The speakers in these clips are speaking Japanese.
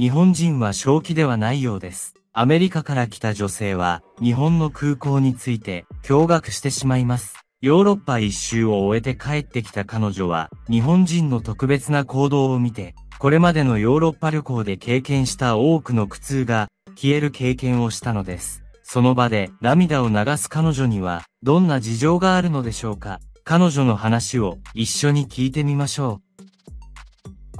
日本人は正気ではないようです。アメリカから来た女性は、日本の空港について、驚愕してしまいます。ヨーロッパ一周を終えて帰ってきた彼女は、日本人の特別な行動を見て、これまでのヨーロッパ旅行で経験した多くの苦痛が消える経験をしたのです。その場で涙を流す彼女にはどんな事情があるのでしょうか彼女の話を一緒に聞いてみましょう。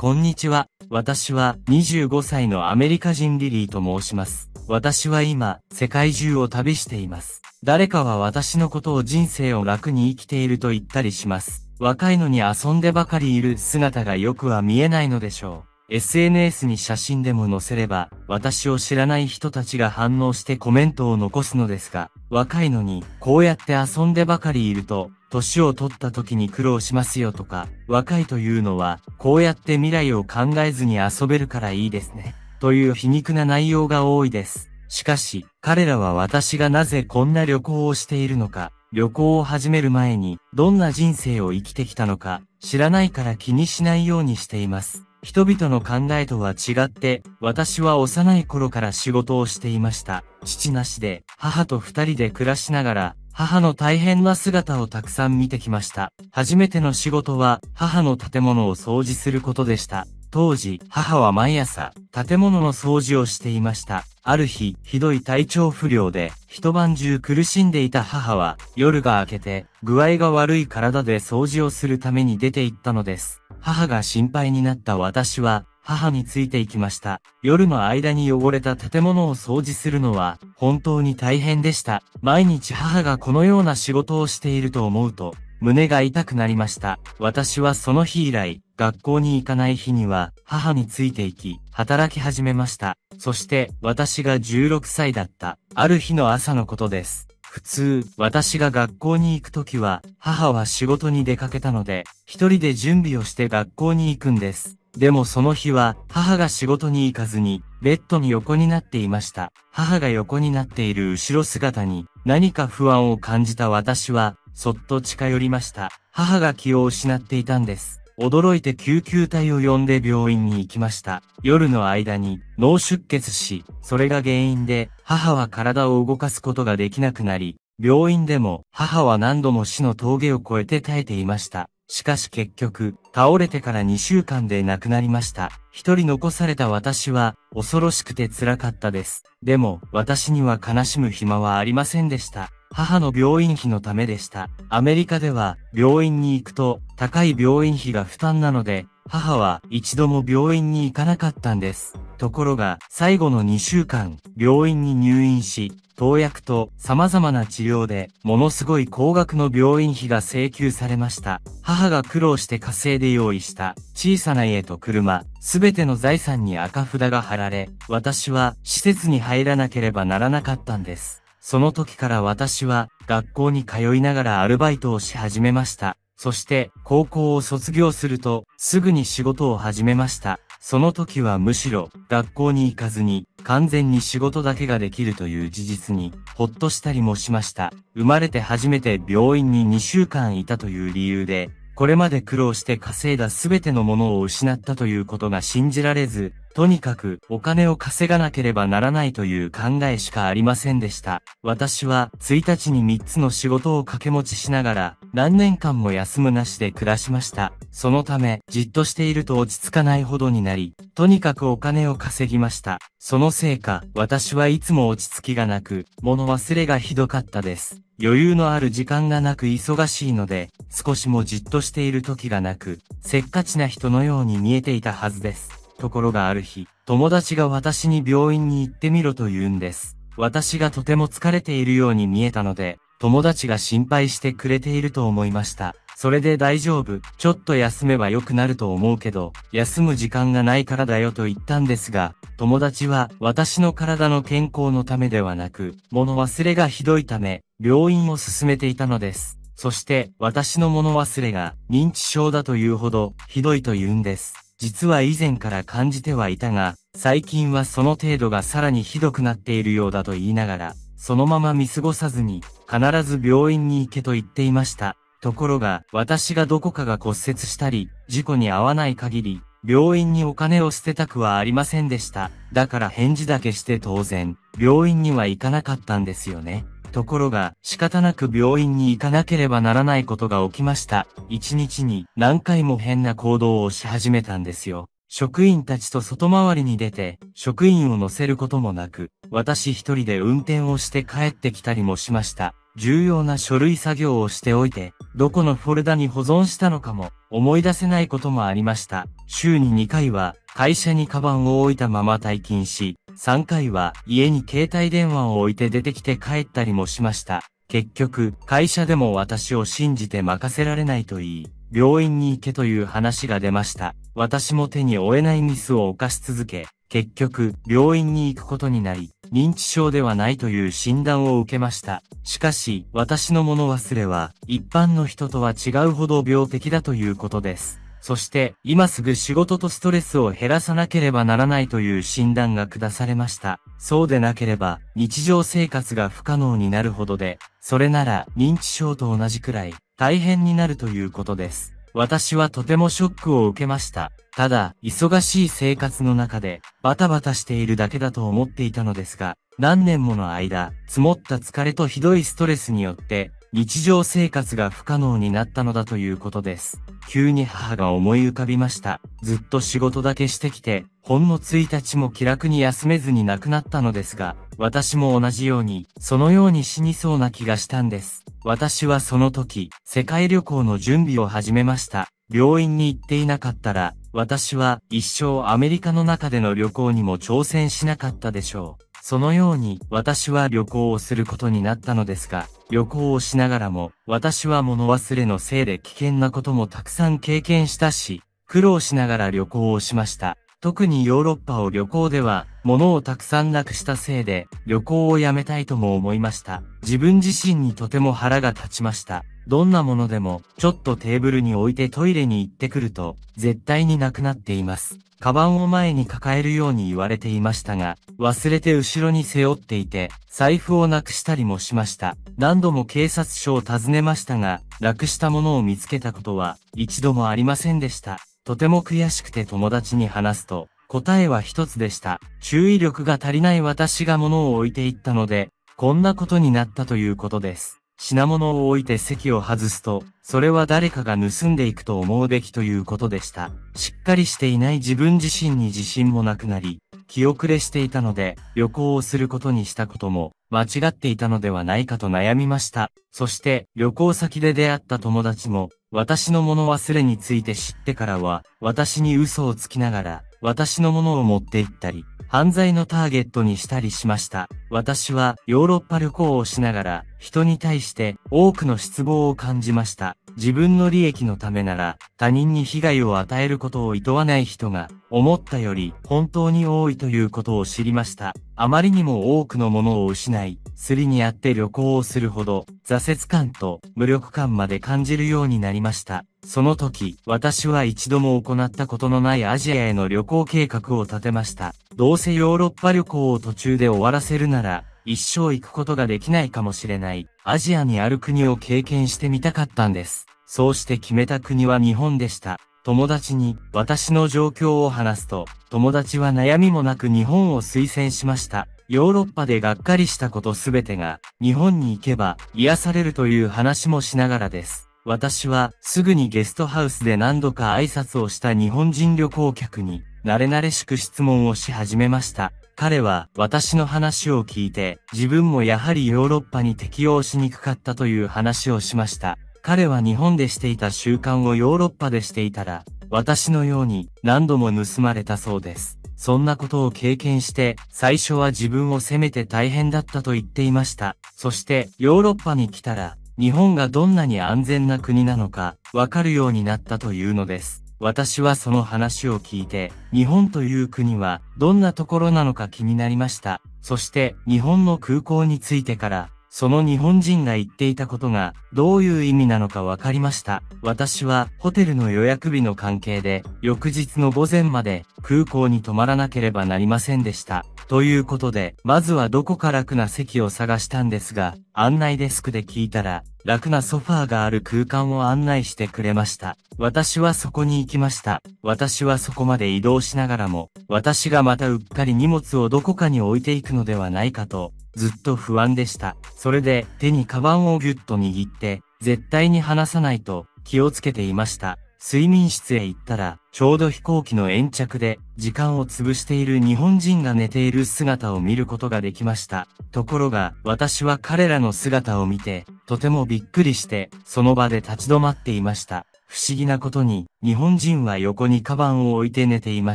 こんにちは。私は25歳のアメリカ人リリーと申します。私は今、世界中を旅しています。誰かは私のことを人生を楽に生きていると言ったりします。若いのに遊んでばかりいる姿がよくは見えないのでしょう。SNS に写真でも載せれば、私を知らない人たちが反応してコメントを残すのですが、若いのに、こうやって遊んでばかりいると、年を取った時に苦労しますよとか、若いというのは、こうやって未来を考えずに遊べるからいいですね。という皮肉な内容が多いです。しかし、彼らは私がなぜこんな旅行をしているのか、旅行を始める前に、どんな人生を生きてきたのか、知らないから気にしないようにしています。人々の考えとは違って、私は幼い頃から仕事をしていました。父なしで、母と二人で暮らしながら、母の大変な姿をたくさん見てきました。初めての仕事は、母の建物を掃除することでした。当時、母は毎朝、建物の掃除をしていました。ある日、ひどい体調不良で、一晩中苦しんでいた母は、夜が明けて、具合が悪い体で掃除をするために出て行ったのです。母が心配になった私は、母についていきました。夜の間に汚れた建物を掃除するのは本当に大変でした。毎日母がこのような仕事をしていると思うと胸が痛くなりました。私はその日以来学校に行かない日には母について行き、働き始めました。そして私が16歳だった、ある日の朝のことです。普通、私が学校に行くときは、母は仕事に出かけたので、一人で準備をして学校に行くんです。でもその日は、母が仕事に行かずに、ベッドに横になっていました。母が横になっている後ろ姿に、何か不安を感じた私は、そっと近寄りました。母が気を失っていたんです。驚いて救急隊を呼んで病院に行きました。夜の間に脳出血し、それが原因で母は体を動かすことができなくなり、病院でも母は何度も死の峠を越えて耐えていました。しかし結局、倒れてから2週間で亡くなりました。一人残された私は、恐ろしくて辛かったです。でも、私には悲しむ暇はありませんでした。母の病院費のためでした。アメリカでは、病院に行くと、高い病院費が負担なので、母は一度も病院に行かなかったんです。ところが、最後の2週間、病院に入院し、投薬と様々な治療で、ものすごい高額の病院費が請求されました。母が苦労して稼いで用意した小さな家と車、すべての財産に赤札が貼られ、私は施設に入らなければならなかったんです。その時から私は学校に通いながらアルバイトをし始めました。そして高校を卒業するとすぐに仕事を始めました。その時はむしろ学校に行かずに完全に仕事だけができるという事実にほっとしたりもしました。生まれて初めて病院に2週間いたという理由でこれまで苦労して稼いだ全てのものを失ったということが信じられず、とにかくお金を稼がなければならないという考えしかありませんでした。私は1日に3つの仕事を掛け持ちしながら何年間も休むなしで暮らしました。そのためじっとしていると落ち着かないほどになり、とにかくお金を稼ぎました。そのせいか私はいつも落ち着きがなく、物忘れがひどかったです。余裕のある時間がなく忙しいので、少しもじっとしている時がなく、せっかちな人のように見えていたはずです。ところがある日、友達が私に病院に行ってみろと言うんです。私がとても疲れているように見えたので、友達が心配してくれていると思いました。それで大丈夫、ちょっと休めば良くなると思うけど、休む時間がないからだよと言ったんですが、友達は私の体の健康のためではなく、物忘れがひどいため、病院を勧めていたのです。そして、私の物忘れが認知症だというほどひどいと言うんです。実は以前から感じてはいたが、最近はその程度がさらにひどくなっているようだと言いながら、そのまま見過ごさずに、必ず病院に行けと言っていました。ところが、私がどこかが骨折したり、事故に遭わない限り、病院にお金を捨てたくはありませんでした。だから返事だけして当然、病院には行かなかったんですよね。ところが、仕方なく病院に行かなければならないことが起きました。一日に何回も変な行動をし始めたんですよ。職員たちと外回りに出て、職員を乗せることもなく、私一人で運転をして帰ってきたりもしました。重要な書類作業をしておいて、どこのフォルダに保存したのかも思い出せないこともありました。週に2回は会社にカバンを置いたまま退勤し、3回は家に携帯電話を置いて出てきて帰ったりもしました。結局、会社でも私を信じて任せられないと言い、病院に行けという話が出ました。私も手に負えないミスを犯し続け、結局、病院に行くことになり、認知症ではないという診断を受けました。しかし、私の物忘れは、一般の人とは違うほど病的だということです。そして今すぐ仕事とストレスを減らさなければならないという診断が下されました。そうでなければ日常生活が不可能になるほどで、それなら認知症と同じくらい大変になるということです。私はとてもショックを受けました。ただ、忙しい生活の中で、バタバタしているだけだと思っていたのですが、何年もの間、積もった疲れとひどいストレスによって、日常生活が不可能になったのだということです。急に母が思い浮かびました。ずっと仕事だけしてきて、ほんの1日も気楽に休めずに亡くなったのですが、私も同じように、そのように死にそうな気がしたんです。私はその時、世界旅行の準備を始めました。病院に行っていなかったら、私は一生アメリカの中での旅行にも挑戦しなかったでしょう。そのように私は旅行をすることになったのですが、旅行をしながらも私は物忘れのせいで危険なこともたくさん経験したし、苦労しながら旅行をしました。特にヨーロッパを旅行では、物をたくさんなくしたせいで、旅行をやめたいとも思いました。自分自身にとても腹が立ちました。どんなものでも、ちょっとテーブルに置いてトイレに行ってくると、絶対になくなっています。カバンを前に抱えるように言われていましたが、忘れて後ろに背負っていて、財布をなくしたりもしました。何度も警察署を訪ねましたが、楽したものを見つけたことは、一度もありませんでした。とても悔しくて友達に話すと、答えは一つでした。注意力が足りない私が物を置いていったので、こんなことになったということです。品物を置いて席を外すと、それは誰かが盗んでいくと思うべきということでした。しっかりしていない自分自身に自信もなくなり、気遅れしていたので、旅行をすることにしたことも、間違っていたのではないかと悩みました。そして、旅行先で出会った友達も、私の物忘れについて知ってからは、私に嘘をつきながら、私のものを持って行ったり、犯罪のターゲットにしたりしました。私はヨーロッパ旅行をしながら人に対して多くの失望を感じました。自分の利益のためなら他人に被害を与えることを厭わない人が思ったより本当に多いということを知りました。あまりにも多くのものを失い、すりにあって旅行をするほど挫折感と無力感まで感じるようになりました。その時、私は一度も行ったことのないアジアへの旅行計画を立てました。どうせヨーロッパ旅行を途中で終わらせるなら、一生行くことができないかもしれないアジアにある国を経験してみたかったんです。そうして決めた国は日本でした。友達に私の状況を話すと、友達は悩みもなく日本を推薦しました。ヨーロッパでがっかりしたことすべてが、日本に行けば癒されるという話もしながらです。私はすぐにゲストハウスで何度か挨拶をした日本人旅行客に、慣れ慣れしく質問をし始めました。彼は私の話を聞いて、自分もやはりヨーロッパに適応しにくかったという話をしました。彼は日本でしていた習慣をヨーロッパでしていたら、私のように何度も盗まれたそうです。そんなことを経験して、最初は自分を責めて大変だったと言っていました。そして、ヨーロッパに来たら、日本がどんなに安全な国なのか、わかるようになったというのです。私はその話を聞いて、日本という国はどんなところなのか気になりました。そして日本の空港についてから、その日本人が言っていたことがどういう意味なのかわかりました。私はホテルの予約日の関係で翌日の午前まで空港に泊まらなければなりませんでした。ということで、まずはどこか楽な席を探したんですが、案内デスクで聞いたら、楽なソファーがある空間を案内してくれました。私はそこに行きました。私はそこまで移動しながらも、私がまたうっかり荷物をどこかに置いていくのではないかと、ずっと不安でした。それで、手にカバンをぎゅっと握って、絶対に離さないと、気をつけていました。睡眠室へ行ったら、ちょうど飛行機の延着で、時間を潰している日本人が寝ている姿を見ることができました。ところが、私は彼らの姿を見て、とてもびっくりして、その場で立ち止まっていました。不思議なことに、日本人は横にカバンを置いて寝ていま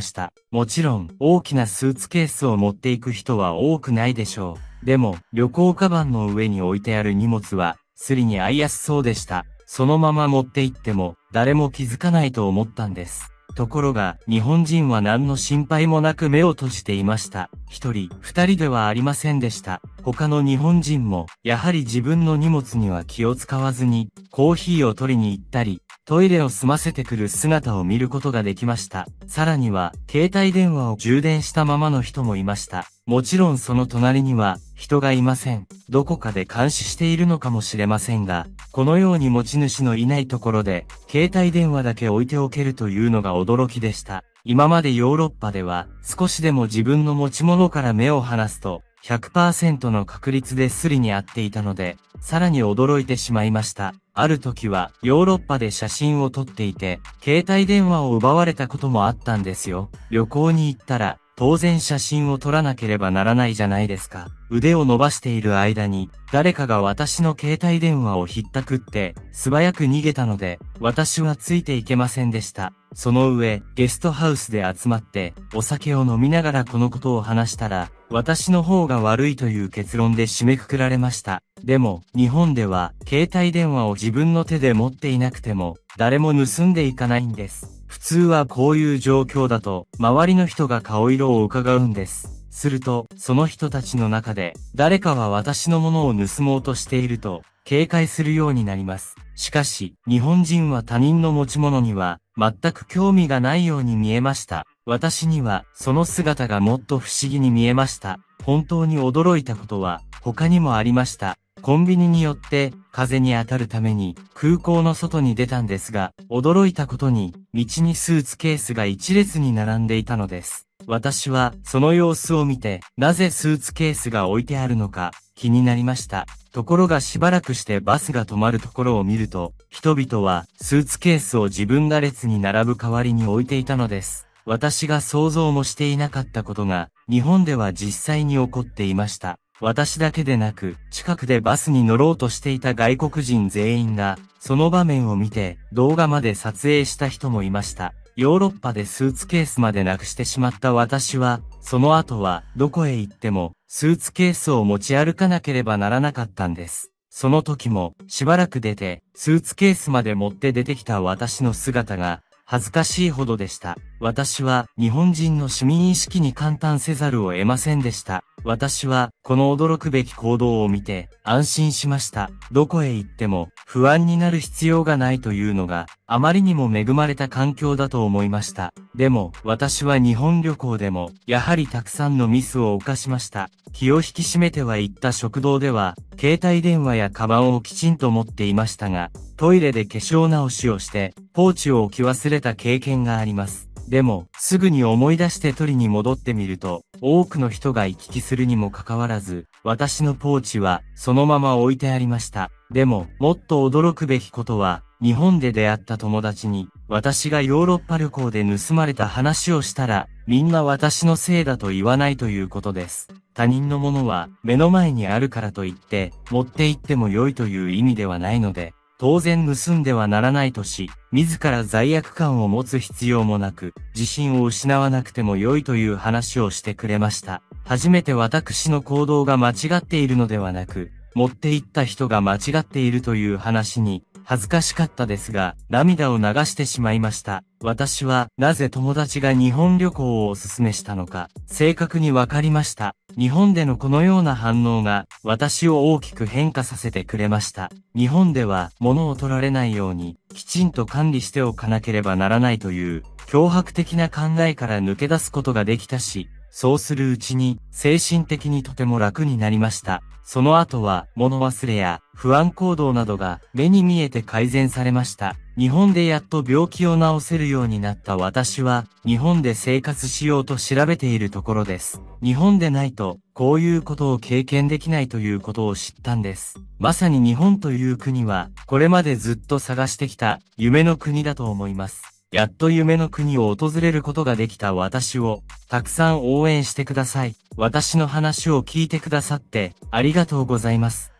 した。もちろん、大きなスーツケースを持っていく人は多くないでしょう。でも、旅行カバンの上に置いてある荷物は、すりに合いやすそうでした。そのまま持って行っても、誰も気づかないと思ったんです。ところが、日本人は何の心配もなく目を閉じていました。一人、二人ではありませんでした。他の日本人も、やはり自分の荷物には気を使わずに、コーヒーを取りに行ったり、トイレを済ませてくる姿を見ることができました。さらには、携帯電話を充電したままの人もいました。もちろんその隣には、人がいません。どこかで監視しているのかもしれませんが、このように持ち主のいないところで、携帯電話だけ置いておけるというのが驚きでした。今までヨーロッパでは、少しでも自分の持ち物から目を離すと、100%の確率でスリに合っていたので、さらに驚いてしまいました。ある時はヨーロッパで写真を撮っていて、携帯電話を奪われたこともあったんですよ。旅行に行ったら、当然写真を撮らなければならないじゃないですか。腕を伸ばしている間に、誰かが私の携帯電話をひったくって、素早く逃げたので、私はついていけませんでした。その上、ゲストハウスで集まって、お酒を飲みながらこのことを話したら、私の方が悪いという結論で締めくくられました。でも、日本では、携帯電話を自分の手で持っていなくても、誰も盗んでいかないんです。普通はこういう状況だと、周りの人が顔色を伺うんです。すると、その人たちの中で、誰かは私のものを盗もうとしていると、警戒するようになります。しかし、日本人は他人の持ち物には、全く興味がないように見えました。私には、その姿がもっと不思議に見えました。本当に驚いたことは、他にもありました。コンビニによって風に当たるために空港の外に出たんですが、驚いたことに道にスーツケースが一列に並んでいたのです。私はその様子を見て、なぜスーツケースが置いてあるのか気になりました。ところがしばらくしてバスが止まるところを見ると、人々はスーツケースを自分が列に並ぶ代わりに置いていたのです。私が想像もしていなかったことが、日本では実際に起こっていました。私だけでなく、近くでバスに乗ろうとしていた外国人全員が、その場面を見て、動画まで撮影した人もいました。ヨーロッパでスーツケースまでなくしてしまった私は、その後は、どこへ行っても、スーツケースを持ち歩かなければならなかったんです。その時も、しばらく出て、スーツケースまで持って出てきた私の姿が、恥ずかしいほどでした。私は日本人の市民意識に簡単せざるを得ませんでした。私はこの驚くべき行動を見て安心しました。どこへ行っても不安になる必要がないというのがあまりにも恵まれた環境だと思いました。でも私は日本旅行でもやはりたくさんのミスを犯しました。気を引き締めては行った食堂では携帯電話やカバンをきちんと持っていましたが、トイレで化粧直しをして、ポーチを置き忘れた経験があります。でも、すぐに思い出して取りに戻ってみると、多くの人が行き来するにもかかわらず、私のポーチは、そのまま置いてありました。でも、もっと驚くべきことは、日本で出会った友達に、私がヨーロッパ旅行で盗まれた話をしたら、みんな私のせいだと言わないということです。他人のものは目の前にあるからといって、持って行っても良いという意味ではないので、当然盗んではならないとし、自ら罪悪感を持つ必要もなく、自信を失わなくても良いという話をしてくれました。初めて私の行動が間違っているのではなく、持っていった人が間違っているという話に、恥ずかしかったですが、涙を流してしまいました。私は、なぜ友達が日本旅行をお勧めしたのか、正確にわかりました。日本でのこのような反応が、私を大きく変化させてくれました。日本では、物を取られないように、きちんと管理しておかなければならないという、脅迫的な考えから抜け出すことができたし、そうするうちに、精神的にとても楽になりました。その後は物忘れや不安行動などが目に見えて改善されました。日本でやっと病気を治せるようになった私は日本で生活しようと調べているところです。日本でないとこういうことを経験できないということを知ったんです。まさに日本という国はこれまでずっと探してきた夢の国だと思います。やっと夢の国を訪れることができた私を、たくさん応援してください。私の話を聞いてくださって、ありがとうございます。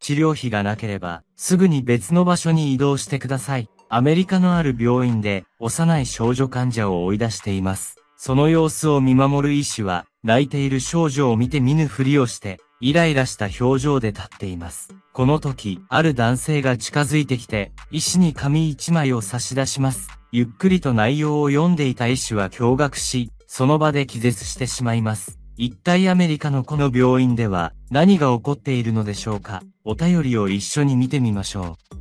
治療費がなければ、すぐに別の場所に移動してください。アメリカのある病院で、幼い少女患者を追い出しています。その様子を見守る医師は、泣いている少女を見て見ぬふりをして、イライラした表情で立っています。この時、ある男性が近づいてきて、医師に紙一枚を差し出します。ゆっくりと内容を読んでいた医師は驚愕し、その場で気絶してしまいます。一体アメリカのこの病院では何が起こっているのでしょうかお便りを一緒に見てみましょう。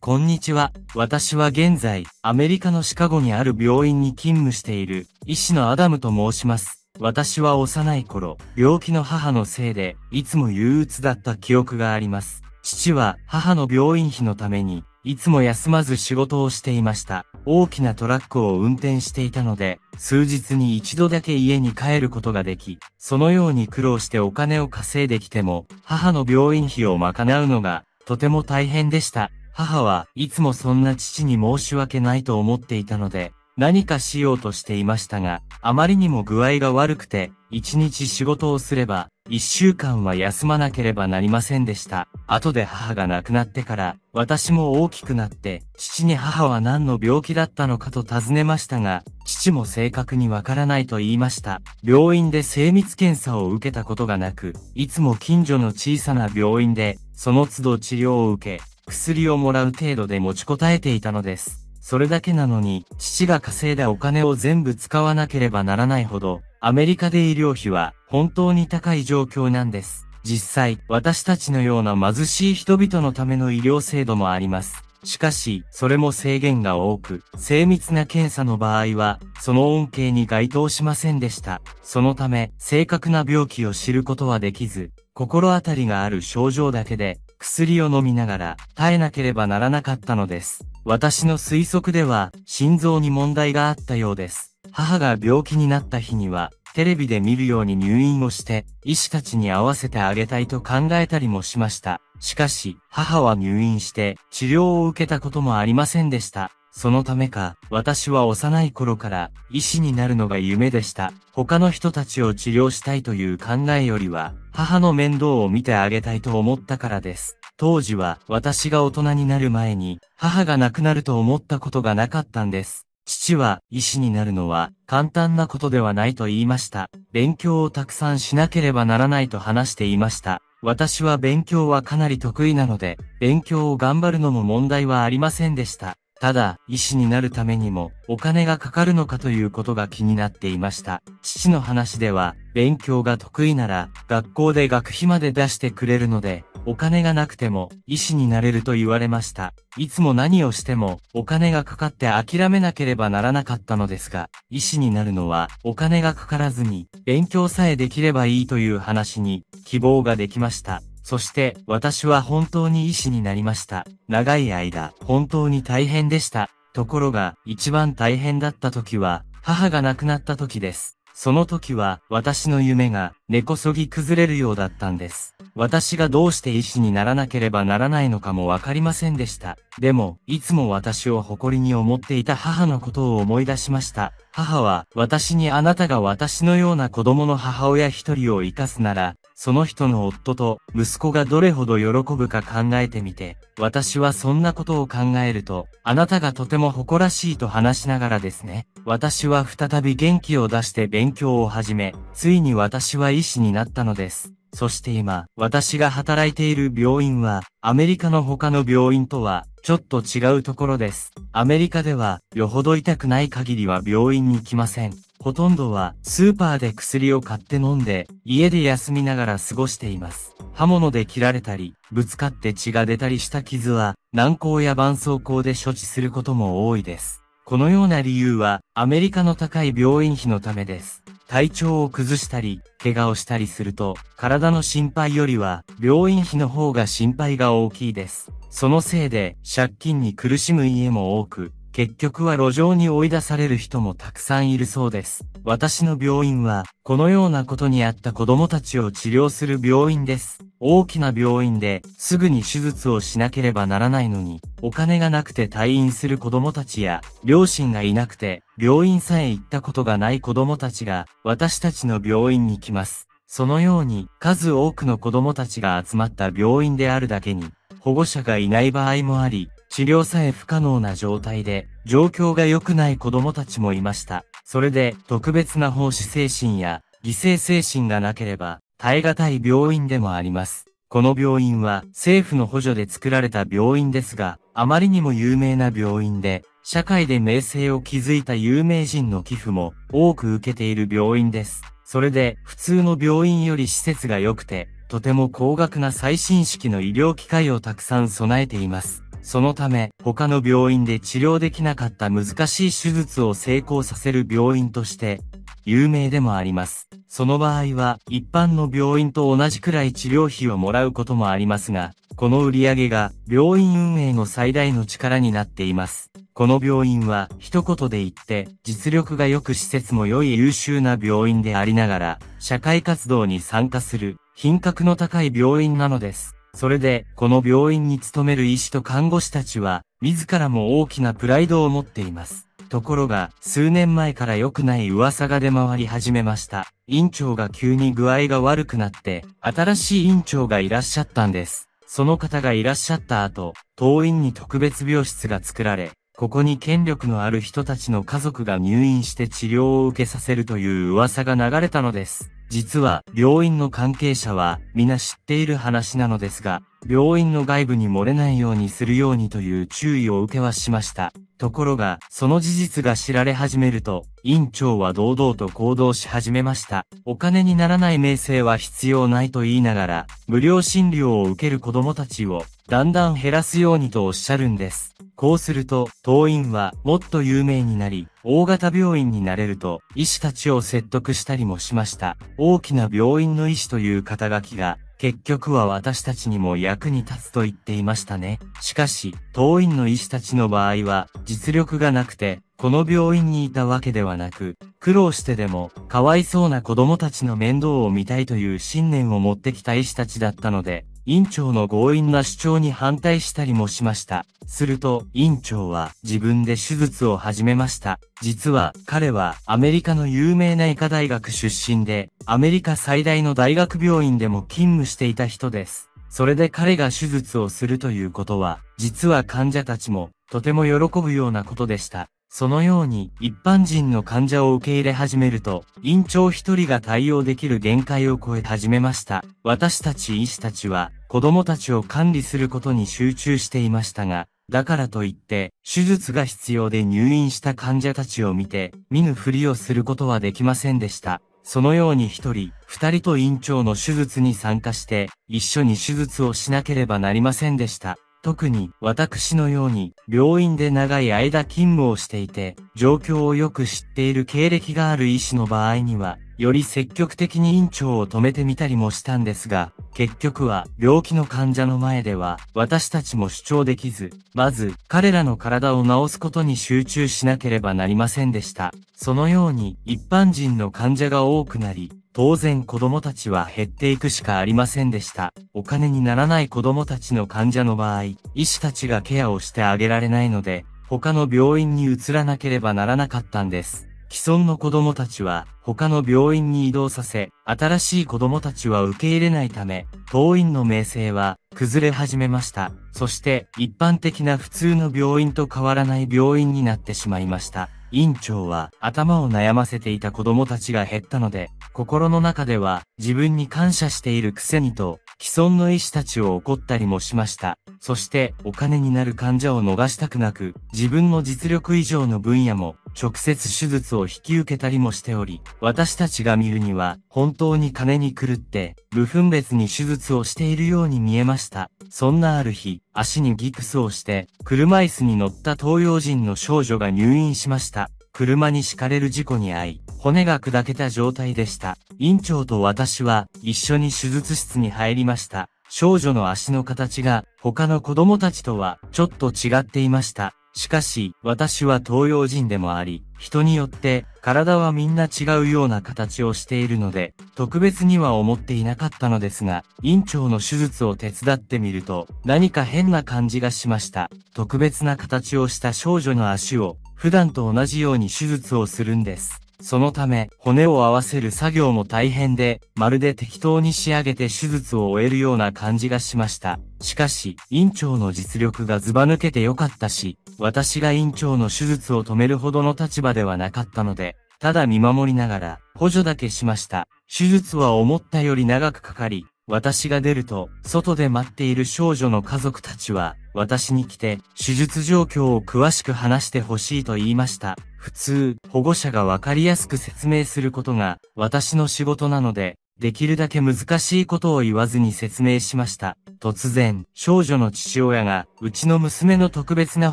こんにちは。私は現在、アメリカのシカゴにある病院に勤務している、医師のアダムと申します。私は幼い頃、病気の母のせいで、いつも憂鬱だった記憶があります。父は母の病院費のために、いつも休まず仕事をしていました。大きなトラックを運転していたので、数日に一度だけ家に帰ることができ、そのように苦労してお金を稼いできても、母の病院費を賄うのが、とても大変でした。母はいつもそんな父に申し訳ないと思っていたので、何かしようとしていましたが、あまりにも具合が悪くて、一日仕事をすれば、一週間は休まなければなりませんでした。後で母が亡くなってから、私も大きくなって、父に母は何の病気だったのかと尋ねましたが、父も正確にわからないと言いました。病院で精密検査を受けたことがなく、いつも近所の小さな病院で、その都度治療を受け、薬をもらう程度で持ちこたえていたのです。それだけなのに、父が稼いだお金を全部使わなければならないほど、アメリカで医療費は本当に高い状況なんです。実際、私たちのような貧しい人々のための医療制度もあります。しかし、それも制限が多く、精密な検査の場合は、その恩恵に該当しませんでした。そのため、正確な病気を知ることはできず、心当たりがある症状だけで、薬を飲みながら、耐えなければならなかったのです。私の推測では、心臓に問題があったようです。母が病気になった日には、テレビで見るように入院をして、医師たちに会わせてあげたいと考えたりもしました。しかし、母は入院して、治療を受けたこともありませんでした。そのためか、私は幼い頃から医師になるのが夢でした。他の人たちを治療したいという考えよりは、母の面倒を見てあげたいと思ったからです。当時は私が大人になる前に母が亡くなると思ったことがなかったんです。父は医師になるのは簡単なことではないと言いました。勉強をたくさんしなければならないと話していました。私は勉強はかなり得意なので、勉強を頑張るのも問題はありませんでした。ただ、医師になるためにも、お金がかかるのかということが気になっていました。父の話では、勉強が得意なら、学校で学費まで出してくれるので、お金がなくても、医師になれると言われました。いつも何をしても、お金がかかって諦めなければならなかったのですが、医師になるのは、お金がかからずに、勉強さえできればいいという話に、希望ができました。そして私は本当に医師になりました。長い間、本当に大変でした。ところが、一番大変だった時は、母が亡くなった時です。その時は、私の夢が、根こそぎ崩れるようだったんです。私がどうして医師にならなければならないのかもわかりませんでした。でも、いつも私を誇りに思っていた母のことを思い出しました。母は、私にあなたが私のような子供の母親一人を生かすなら、その人の夫と息子がどれほど喜ぶか考えてみて、私はそんなことを考えると、あなたがとても誇らしいと話しながらですね。私は再び元気を出して勉強を始め、ついに私は医師になったのです。そして今、私が働いている病院は、アメリカの他の病院とは、ちょっと違うところです。アメリカでは、よほど痛くない限りは病院に来ません。ほとんどは、スーパーで薬を買って飲んで、家で休みながら過ごしています。刃物で切られたり、ぶつかって血が出たりした傷は、軟膏や絆創膏で処置することも多いです。このような理由は、アメリカの高い病院費のためです。体調を崩したり、怪我をしたりすると、体の心配よりは、病院費の方が心配が大きいです。そのせいで、借金に苦しむ家も多く、結局は路上に追い出される人もたくさんいるそうです。私の病院は、このようなことにあった子供たちを治療する病院です。大きな病院で、すぐに手術をしなければならないのに、お金がなくて退院する子供たちや、両親がいなくて、病院さえ行ったことがない子供たちが、私たちの病院に来ます。そのように、数多くの子供たちが集まった病院であるだけに、保護者がいない場合もあり、治療さえ不可能な状態で、状況が良くない子供たちもいました。それで、特別な奉仕精神や、犠牲精神がなければ、耐え難い病院でもあります。この病院は政府の補助で作られた病院ですが、あまりにも有名な病院で、社会で名声を築いた有名人の寄付も多く受けている病院です。それで、普通の病院より施設が良くて、とても高額な最新式の医療機械をたくさん備えています。そのため、他の病院で治療できなかった難しい手術を成功させる病院として、有名でもあります。その場合は、一般の病院と同じくらい治療費をもらうこともありますが、この売り上げが、病院運営の最大の力になっています。この病院は、一言で言って、実力が良く施設も良い優秀な病院でありながら、社会活動に参加する、品格の高い病院なのです。それで、この病院に勤める医師と看護師たちは、自らも大きなプライドを持っています。ところが、数年前から良くない噂が出回り始めました。院長が急に具合が悪くなって、新しい院長がいらっしゃったんです。その方がいらっしゃった後、当院に特別病室が作られ、ここに権力のある人たちの家族が入院して治療を受けさせるという噂が流れたのです。実は病院の関係者は皆知っている話なのですが、病院の外部に漏れないようにするようにという注意を受けはしました。ところが、その事実が知られ始めると、院長は堂々と行動し始めました。お金にならない名声は必要ないと言いながら、無料診療を受ける子供たちを、だんだん減らすようにとおっしゃるんです。こうすると、当院はもっと有名になり、大型病院になれると、医師たちを説得したりもしました。大きな病院の医師という肩書きが、結局は私たちにも役に立つと言っていましたね。しかし、当院の医師たちの場合は、実力がなくて、この病院にいたわけではなく、苦労してでも、かわいそうな子供たちの面倒を見たいという信念を持ってきた医師たちだったので、院長の強引な主張に反対したりもしました。すると、院長は自分で手術を始めました。実は、彼はアメリカの有名な医科大学出身で、アメリカ最大の大学病院でも勤務していた人です。それで彼が手術をするということは、実は患者たちもとても喜ぶようなことでした。そのように、一般人の患者を受け入れ始めると、院長一人が対応できる限界を超え始めました。私たち医師たちは、子供たちを管理することに集中していましたが、だからといって、手術が必要で入院した患者たちを見て、見ぬふりをすることはできませんでした。そのように一人、二人と院長の手術に参加して、一緒に手術をしなければなりませんでした。特に私のように病院で長い間勤務をしていて、状況をよく知っている経歴がある医師の場合には、より積極的に院長を止めてみたりもしたんですが、結局は病気の患者の前では私たちも主張できず、まず彼らの体を治すことに集中しなければなりませんでした。そのように一般人の患者が多くなり、当然子供たちは減っていくしかありませんでした。お金にならない子供たちの患者の場合、医師たちがケアをしてあげられないので、他の病院に移らなければならなかったんです。既存の子供たちは他の病院に移動させ、新しい子供たちは受け入れないため、当院の名声は崩れ始めました。そして一般的な普通の病院と変わらない病院になってしまいました。院長は頭を悩ませていた子供たちが減ったので、心の中では自分に感謝しているくせにと、既存の医師たちを怒ったりもしました。そして、お金になる患者を逃したくなく、自分の実力以上の分野も直接手術を引き受けたりもしており、私たちが見るには、本当に金に狂って、無分別に手術をしているように見えました。そんなある日、足にギクスをして、車椅子に乗った東洋人の少女が入院しました。車に敷かれる事故に遭い、骨が砕けた状態でした。院長と私は一緒に手術室に入りました。少女の足の形が他の子供たちとはちょっと違っていました。しかし、私は東洋人でもあり、人によって体はみんな違うような形をしているので、特別には思っていなかったのですが、院長の手術を手伝ってみると、何か変な感じがしました。特別な形をした少女の足を、普段と同じように手術をするんです。そのため、骨を合わせる作業も大変で、まるで適当に仕上げて手術を終えるような感じがしました。しかし、院長の実力がズバ抜けて良かったし、私が院長の手術を止めるほどの立場ではなかったので、ただ見守りながら補助だけしました。手術は思ったより長くかかり、私が出ると、外で待っている少女の家族たちは、私に来て、手術状況を詳しく話してほしいと言いました。普通、保護者がわかりやすく説明することが、私の仕事なので、できるだけ難しいことを言わずに説明しました。突然、少女の父親が、うちの娘の特別な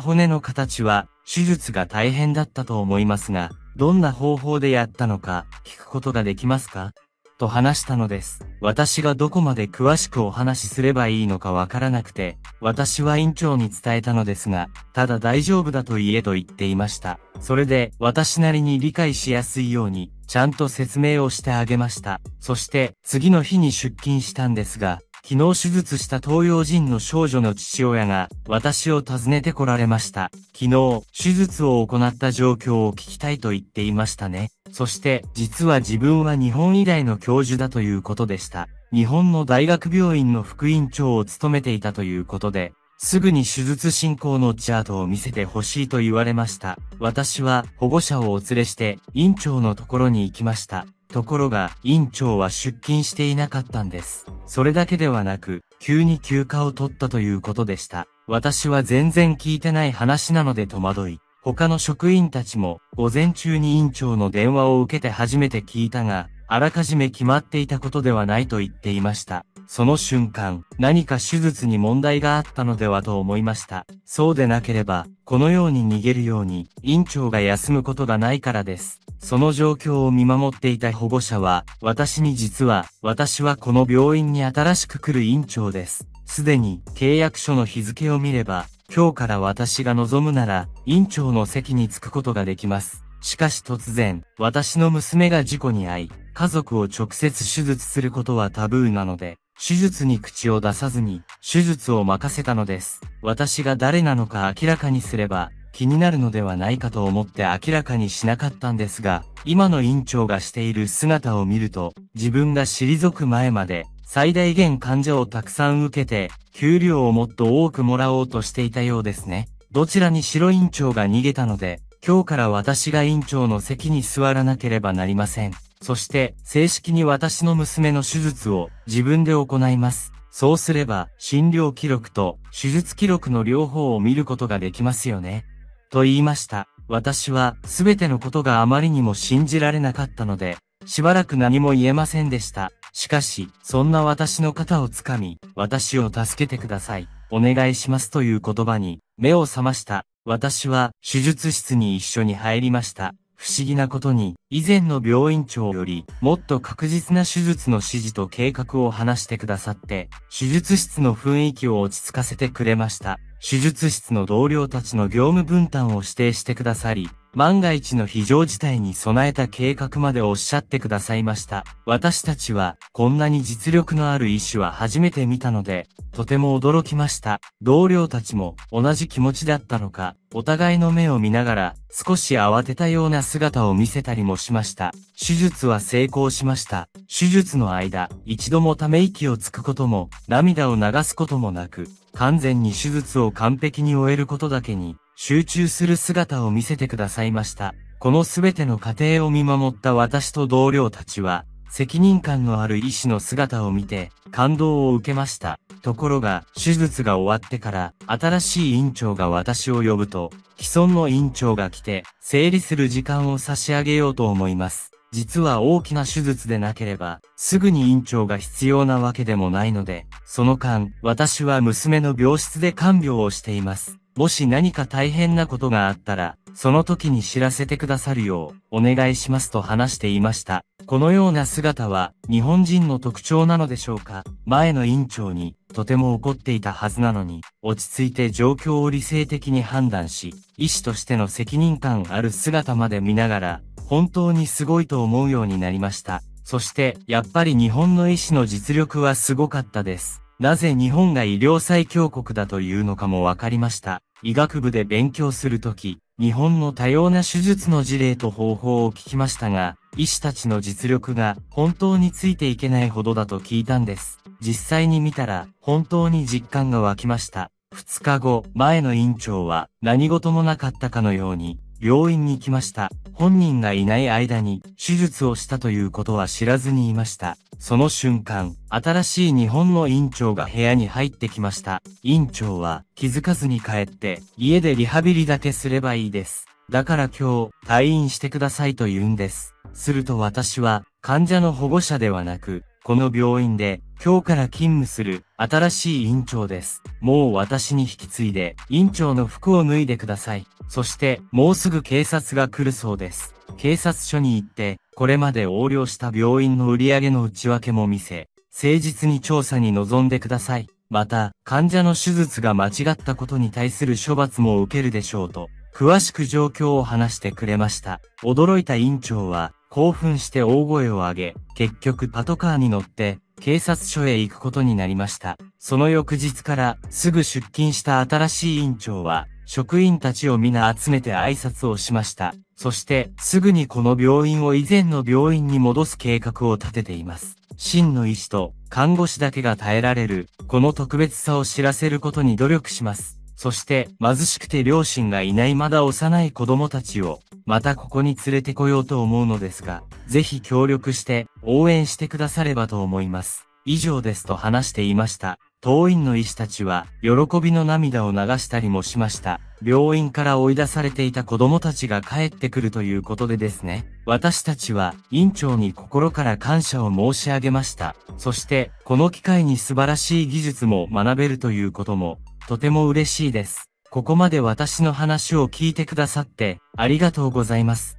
骨の形は、手術が大変だったと思いますが、どんな方法でやったのか、聞くことができますかと話したのです。私がどこまで詳しくお話しすればいいのかわからなくて、私は院長に伝えたのですが、ただ大丈夫だと言えと言っていました。それで、私なりに理解しやすいように、ちゃんと説明をしてあげました。そして次の日に出勤したんですが、昨日手術した東洋人の少女の父親が私を訪ねてこられました。昨日、手術を行った状況を聞きたいと言っていましたね。そして、実は自分は日本医大の教授だということでした。日本の大学病院の副院長を務めていたということで、すぐに手術進行のチャートを見せてほしいと言われました。私は保護者をお連れして院長のところに行きました。ところが、院長は出勤していなかったんです。それだけではなく、急に休暇を取ったということでした。私は全然聞いてない話なので戸惑い、他の職員たちも、午前中に院長の電話を受けて初めて聞いたが、あらかじめ決まっていたことではないと言っていました。その瞬間、何か手術に問題があったのではと思いました。そうでなければ、このように逃げるように、院長が休むことがないからです。その状況を見守っていた保護者は、私に実は、私はこの病院に新しく来る院長です。すでに、契約書の日付を見れば、今日から私が望むなら、院長の席に着くことができます。しかし突然、私の娘が事故に遭い、家族を直接手術することはタブーなので、手術に口を出さずに、手術を任せたのです。私が誰なのか明らかにすれば、気になるのではないかと思って明らかにしなかったんですが、今の院長がしている姿を見ると、自分が退く前まで、最大限患者をたくさん受けて、給料をもっと多くもらおうとしていたようですね。どちらに白院長が逃げたので、今日から私が院長の席に座らなければなりません。そして正式に私の娘の手術を自分で行います。そうすれば診療記録と手術記録の両方を見ることができますよね。と言いました。私は全てのことがあまりにも信じられなかったので、しばらく何も言えませんでした。しかし、そんな私の肩をつかみ、私を助けてください。お願いしますという言葉に目を覚ました。私は手術室に一緒に入りました。不思議なことに、以前の病院長より、もっと確実な手術の指示と計画を話してくださって、手術室の雰囲気を落ち着かせてくれました。手術室の同僚たちの業務分担を指定してくださり、万が一の非常事態に備えた計画までおっしゃってくださいました。私たちは、こんなに実力のある医師は初めて見たので、とても驚きました。同僚たちも同じ気持ちだったのか、お互いの目を見ながら、少し慌てたような姿を見せたりもしました。手術は成功しました。手術の間、一度もため息をつくことも、涙を流すこともなく、完全に手術を完璧に終えることだけに、集中する姿を見せてくださいました。この全ての過程を見守った私と同僚たちは、責任感のある医師の姿を見て、感動を受けました。ところが、手術が終わってから、新しい院長が私を呼ぶと、既存の院長が来て、整理する時間を差し上げようと思います。実は大きな手術でなければ、すぐに院長が必要なわけでもないので、その間、私は娘の病室で看病をしています。もし何か大変なことがあったら、その時に知らせてくださるよう、お願いしますと話していました。このような姿は、日本人の特徴なのでしょうか前の院長に、とても怒っていたはずなのに、落ち着いて状況を理性的に判断し、医師としての責任感ある姿まで見ながら、本当にすごいと思うようになりました。そして、やっぱり日本の医師の実力はすごかったです。なぜ日本が医療最強国だというのかもわかりました。医学部で勉強するとき、日本の多様な手術の事例と方法を聞きましたが、医師たちの実力が本当についていけないほどだと聞いたんです。実際に見たら、本当に実感が湧きました。2日後、前の院長は何事もなかったかのように、病院に来ました。本人がいない間に手術をしたということは知らずにいました。その瞬間、新しい日本の院長が部屋に入ってきました。院長は気づかずに帰って家でリハビリだけすればいいです。だから今日退院してくださいと言うんです。すると私は患者の保護者ではなくこの病院で今日から勤務する新しい院長です。もう私に引き継いで院長の服を脱いでください。そしてもうすぐ警察が来るそうです。警察署に行ってこれまで横領した病院の売り上げの内訳も見せ、誠実に調査に臨んでください。また、患者の手術が間違ったことに対する処罰も受けるでしょうと、詳しく状況を話してくれました。驚いた院長は、興奮して大声を上げ、結局パトカーに乗って、警察署へ行くことになりました。その翌日からすぐ出勤した新しい院長は、職員たちを皆集めて挨拶をしました。そしてすぐにこの病院を以前の病院に戻す計画を立てています。真の医師と看護師だけが耐えられる、この特別さを知らせることに努力します。そして貧しくて両親がいないまだ幼い子供たちを、またここに連れてこようと思うのですが、ぜひ協力して応援してくださればと思います。以上ですと話していました。当院の医師たちは、喜びの涙を流したりもしました。病院から追い出されていた子供たちが帰ってくるということでですね。私たちは、院長に心から感謝を申し上げました。そして、この機会に素晴らしい技術も学べるということも、とても嬉しいです。ここまで私の話を聞いてくださって、ありがとうございます。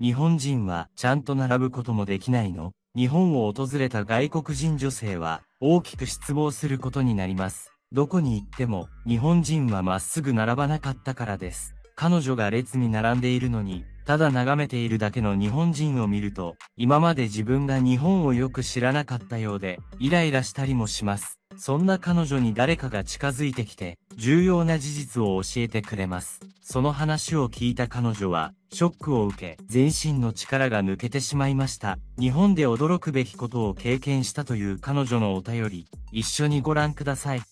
日本人はちゃんと並ぶこともできないの日本を訪れた外国人女性は大きく失望することになります。どこに行っても日本人はまっすぐ並ばなかったからです。彼女が列に並んでいるのに、ただ眺めているだけの日本人を見ると、今まで自分が日本をよく知らなかったようで、イライラしたりもします。そんな彼女に誰かが近づいてきて、重要な事実を教えてくれます。その話を聞いた彼女は、ショックを受け、全身の力が抜けてしまいました。日本で驚くべきことを経験したという彼女のお便り、一緒にご覧ください。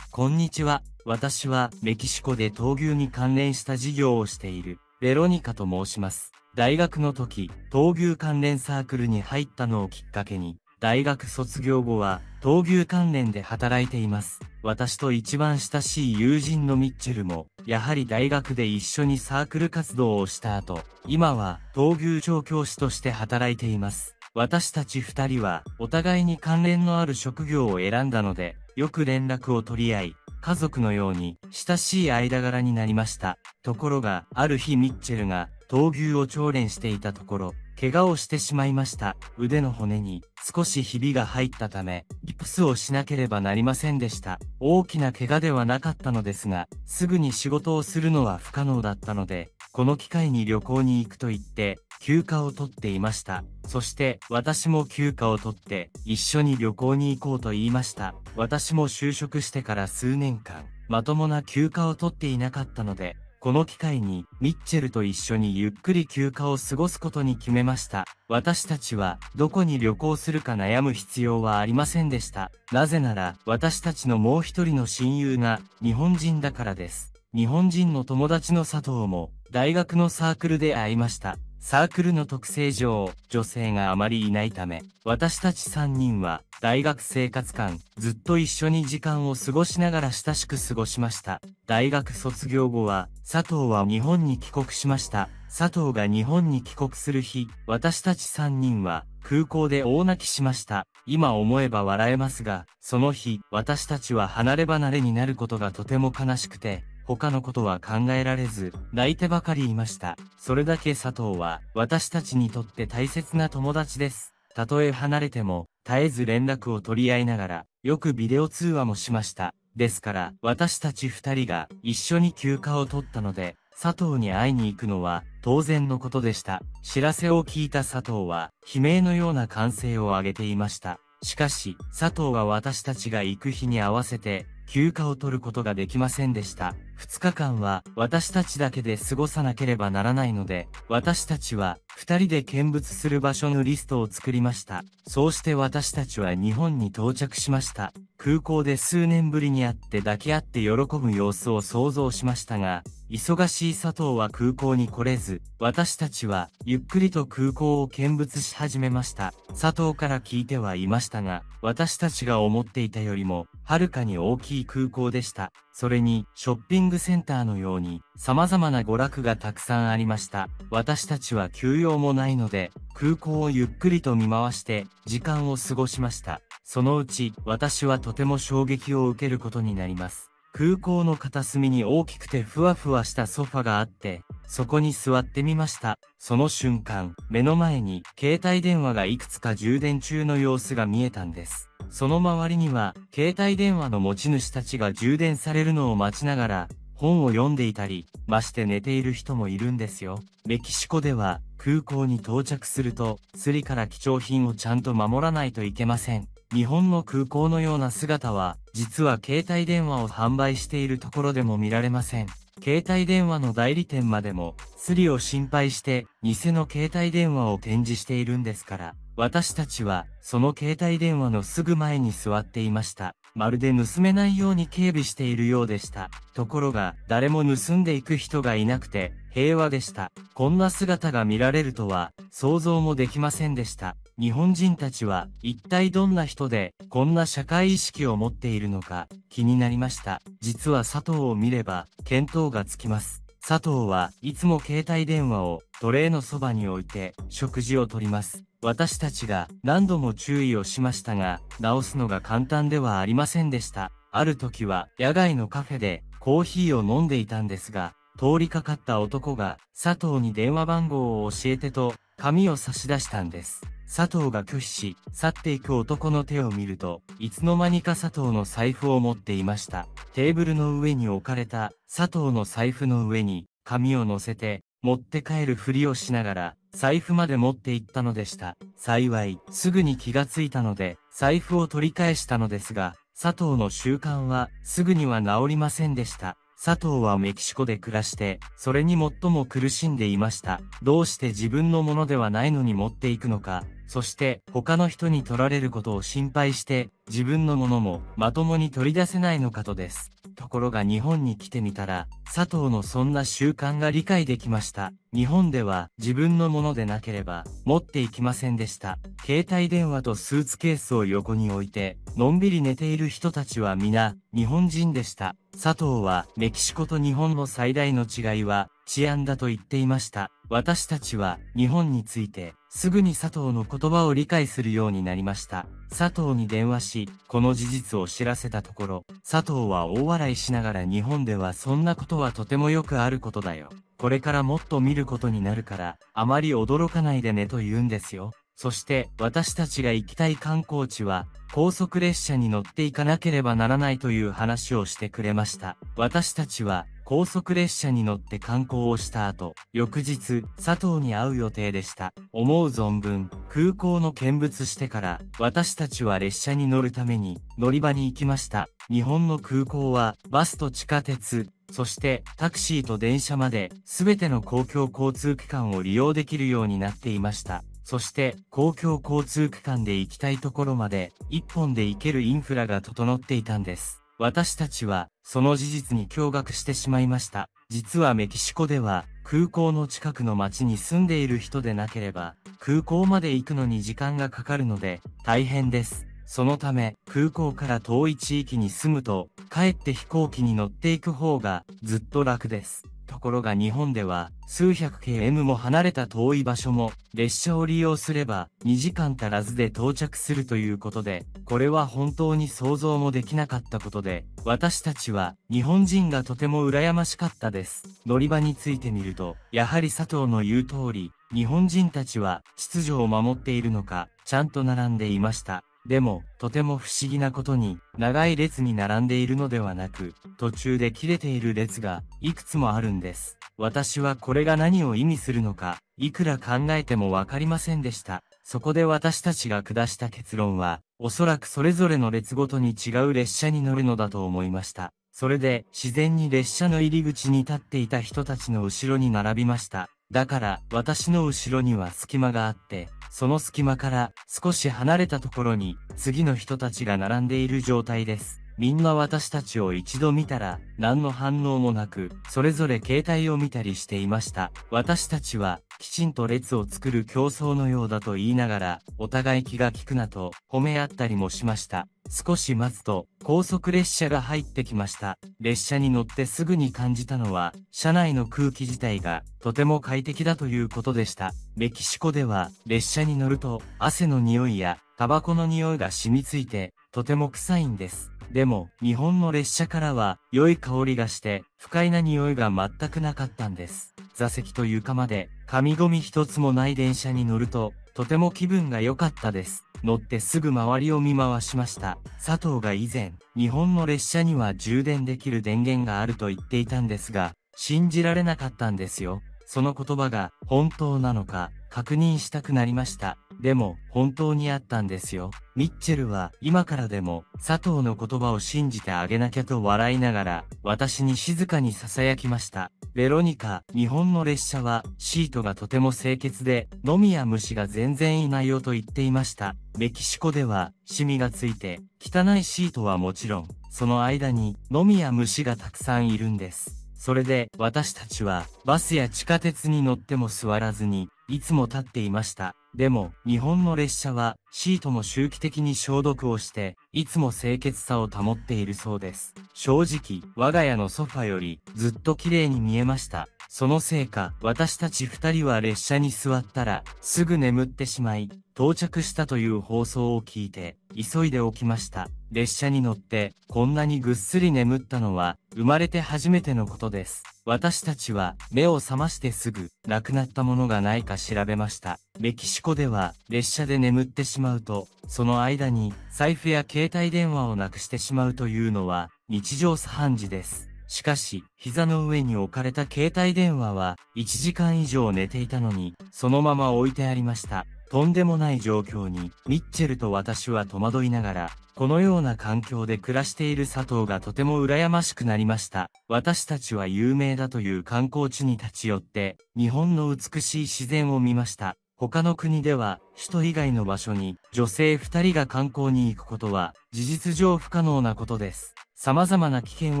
こんにちは。私はメキシコで闘牛に関連した事業をしている、ベロニカと申します。大学の時、闘牛関連サークルに入ったのをきっかけに、大学卒業後は、闘牛関連で働いています。私と一番親しい友人のミッチェルも、やはり大学で一緒にサークル活動をした後、今は闘牛調教師として働いています。私たち二人は、お互いに関連のある職業を選んだので、よく連絡を取り合い、家族のように親しい間柄になりました。ところが、ある日ミッチェルが闘牛を調練していたところ、怪我をしてしまいました。腕の骨に少しひびが入ったため、ギプスをしなければなりませんでした。大きな怪我ではなかったのですが、すぐに仕事をするのは不可能だったので、この機会に旅行に行くと言って、休暇を取っていました。そして私も休暇を取って一緒に旅行に行こうと言いました。私も就職してから数年間、まともな休暇を取っていなかったので、この機会に、ミッチェルと一緒にゆっくり休暇を過ごすことに決めました。私たちは、どこに旅行するか悩む必要はありませんでした。なぜなら、私たちのもう一人の親友が、日本人だからです。日本人の友達の佐藤も、大学のサークルで会いました。サークルの特性上、女性があまりいないため、私たち3人は、大学生活間、ずっと一緒に時間を過ごしながら親しく過ごしました。大学卒業後は、佐藤は日本に帰国しました。佐藤が日本に帰国する日、私たち3人は、空港で大泣きしました。今思えば笑えますが、その日、私たちは離れ離れになることがとても悲しくて、他のことは考えられず、泣いてばかりいました。それだけ佐藤は、私たちにとって大切な友達です。たとえ離れても、絶えず連絡を取り合いながら、よくビデオ通話もしました。ですから、私たち二人が一緒に休暇を取ったので、佐藤に会いに行くのは当然のことでした。知らせを聞いた佐藤は、悲鳴のような歓声を上げていました。しかし、佐藤は私たちが行く日に合わせて、休暇を取ることができませんでした。2日間は私たちだけで過ごさなければならないので、私たちは2人で見物する場所のリストを作りました。そうして私たちは日本に到着しました。空港で数年ぶりに会って抱き合って喜ぶ様子を想像しましたが、忙しい佐藤は空港に来れず、私たちは、ゆっくりと空港を見物し始めました。佐藤から聞いてはいましたが、私たちが思っていたよりも、はるかに大きい空港でした。それに、ショッピングセンターのように、様々な娯楽がたくさんありました。私たちは休養もないので、空港をゆっくりと見回して、時間を過ごしました。そのうち、私はとても衝撃を受けることになります。空港の片隅に大きくてふわふわしたソファがあって、そこに座ってみました。その瞬間、目の前に携帯電話がいくつか充電中の様子が見えたんです。その周りには、携帯電話の持ち主たちが充電されるのを待ちながら、本を読んでいたり、まして寝ている人もいるんですよ。メキシコでは、空港に到着すると、スリから貴重品をちゃんと守らないといけません。日本の空港のような姿は、実は携帯電話を販売しているところでも見られません。携帯電話の代理店までも、スリを心配して、偽の携帯電話を展示しているんですから、私たちは、その携帯電話のすぐ前に座っていました。まるで盗めないように警備しているようでした。ところが、誰も盗んでいく人がいなくて、平和でした。こんな姿が見られるとは、想像もできませんでした。日本人たちは一体どんな人でこんな社会意識を持っているのか気になりました。実は佐藤を見れば見当がつきます。佐藤はいつも携帯電話をトレーのそばに置いて食事をとります。私たちが何度も注意をしましたが、直すのが簡単ではありませんでした。ある時は野外のカフェでコーヒーを飲んでいたんですが、通りかかった男が佐藤に電話番号を教えてと紙を差し出したんです。佐藤が拒否し、去っていく男の手を見ると、いつの間にか佐藤の財布を持っていました。テーブルの上に置かれた佐藤の財布の上に、紙を乗せて、持って帰るふりをしながら、財布まで持って行ったのでした。幸い、すぐに気がついたので、財布を取り返したのですが、佐藤の習慣は、すぐには治りませんでした。佐藤はメキシコで暮らして、それに最も苦しんでいました。どうして自分のものではないのに持っていくのか、そして他の人に取られることを心配して自分のものもまともに取り出せないのかとです。ところが日本に来てみたら佐藤のそんな習慣が理解できました。日本では自分のものでなければ持っていきませんでした。携帯電話とスーツケースを横に置いてのんびり寝ている人たちは皆日本人でした。佐藤はメキシコと日本の最大の違いは治安だと言っていました。私たちは日本についてすぐに佐藤の言葉を理解するようになりました。佐藤に電話し、この事実を知らせたところ、佐藤は大笑いしながら日本ではそんなことはとてもよくあることだよ。これからもっと見ることになるから、あまり驚かないでねと言うんですよ。そして私たちが行きたい観光地は高速列車に乗っていかなければならないという話をしてくれました。私たちは高速列車に乗って観光をした後、翌日、佐藤に会う予定でした。思う存分、空港の見物してから、私たちは列車に乗るために、乗り場に行きました。日本の空港は、バスと地下鉄、そしてタクシーと電車まですべての公共交通機関を利用できるようになっていました。そして公共交通機関で行きたいところまで一本で行けるインフラが整っていたんです。私たちは、その事実に驚愕してしまいました。実はメキシコでは、空港の近くの町に住んでいる人でなければ、空港まで行くのに時間がかかるので、大変です。そのため、空港から遠い地域に住むと、帰って飛行機に乗っていく方が、ずっと楽です。ところが日本では、数百 km も離れた遠い場所も、列車を利用すれば、2時間足らずで到着するということで、これは本当に想像もできなかったことで、私たちは、日本人がとても羨ましかったです。乗り場についてみると、やはり佐藤の言う通り、日本人たちは、秩序を守っているのか、ちゃんと並んでいました。でも、とても不思議なことに、長い列に並んでいるのではなく、途中で切れている列が、いくつもあるんです。私はこれが何を意味するのか、いくら考えてもわかりませんでした。そこで私たちが下した結論は、おそらくそれぞれの列ごとに違う列車に乗るのだと思いました。それで、自然に列車の入り口に立っていた人たちの後ろに並びました。だから私の後ろには隙間があって、その隙間から少し離れたところに次の人たちが並んでいる状態です。みんな私たちを一度見たら、何の反応もなく、それぞれ携帯を見たりしていました。私たちは、きちんと列を作る競争のようだと言いながら、お互い気が利くなと、褒め合ったりもしました。少し待つと、高速列車が入ってきました。列車に乗ってすぐに感じたのは、車内の空気自体が、とても快適だということでした。メキシコでは、列車に乗ると、汗の匂いや、タバコの匂いが染みついて、とても臭いんです。でも、日本の列車からは、良い香りがして、不快な匂いが全くなかったんです。座席と床まで、紙ゴミ一つもない電車に乗ると、とても気分が良かったです。乗ってすぐ周りを見回しました。佐藤が以前、日本の列車には充電できる電源があると言っていたんですが、信じられなかったんですよ。その言葉が本当なのか、確認したくなりました。でも、本当にあったんですよ。ミッチェルは、今からでも、佐藤の言葉を信じてあげなきゃと笑いながら、私に静かに囁きました。ベロニカ、日本の列車は、シートがとても清潔で、のみや虫が全然いないよと言っていました。メキシコでは、シミがついて、汚いシートはもちろん、その間に、のみや虫がたくさんいるんです。それで、私たちは、バスや地下鉄に乗っても座らずに、いつも立っていました。でも、日本の列車は、シートも周期的に消毒をして、いつも清潔さを保っているそうです。正直、我が家のソファより、ずっと綺麗に見えました。そのせいか、私たち二人は列車に座ったら、すぐ眠ってしまい、到着したという放送を聞いて、急いで起きました。列車に乗って、こんなにぐっすり眠ったのは、生まれて初めてのことです。私たちは、目を覚ましてすぐ、亡くなったものがないか調べました。メキシコでは、列車で眠ってしまうと、その間に、財布や携帯電話をなくしてしまうというのは、日常茶飯事です。しかし、膝の上に置かれた携帯電話は、1時間以上寝ていたのに、そのまま置いてありました。とんでもない状況に、ミッチェルと私は戸惑いながら、このような環境で暮らしている佐藤がとても羨ましくなりました。私たちは有名だという観光地に立ち寄って、日本の美しい自然を見ました。他の国では、首都以外の場所に女性2人が観光に行くことは、事実上不可能なことです。様々な危険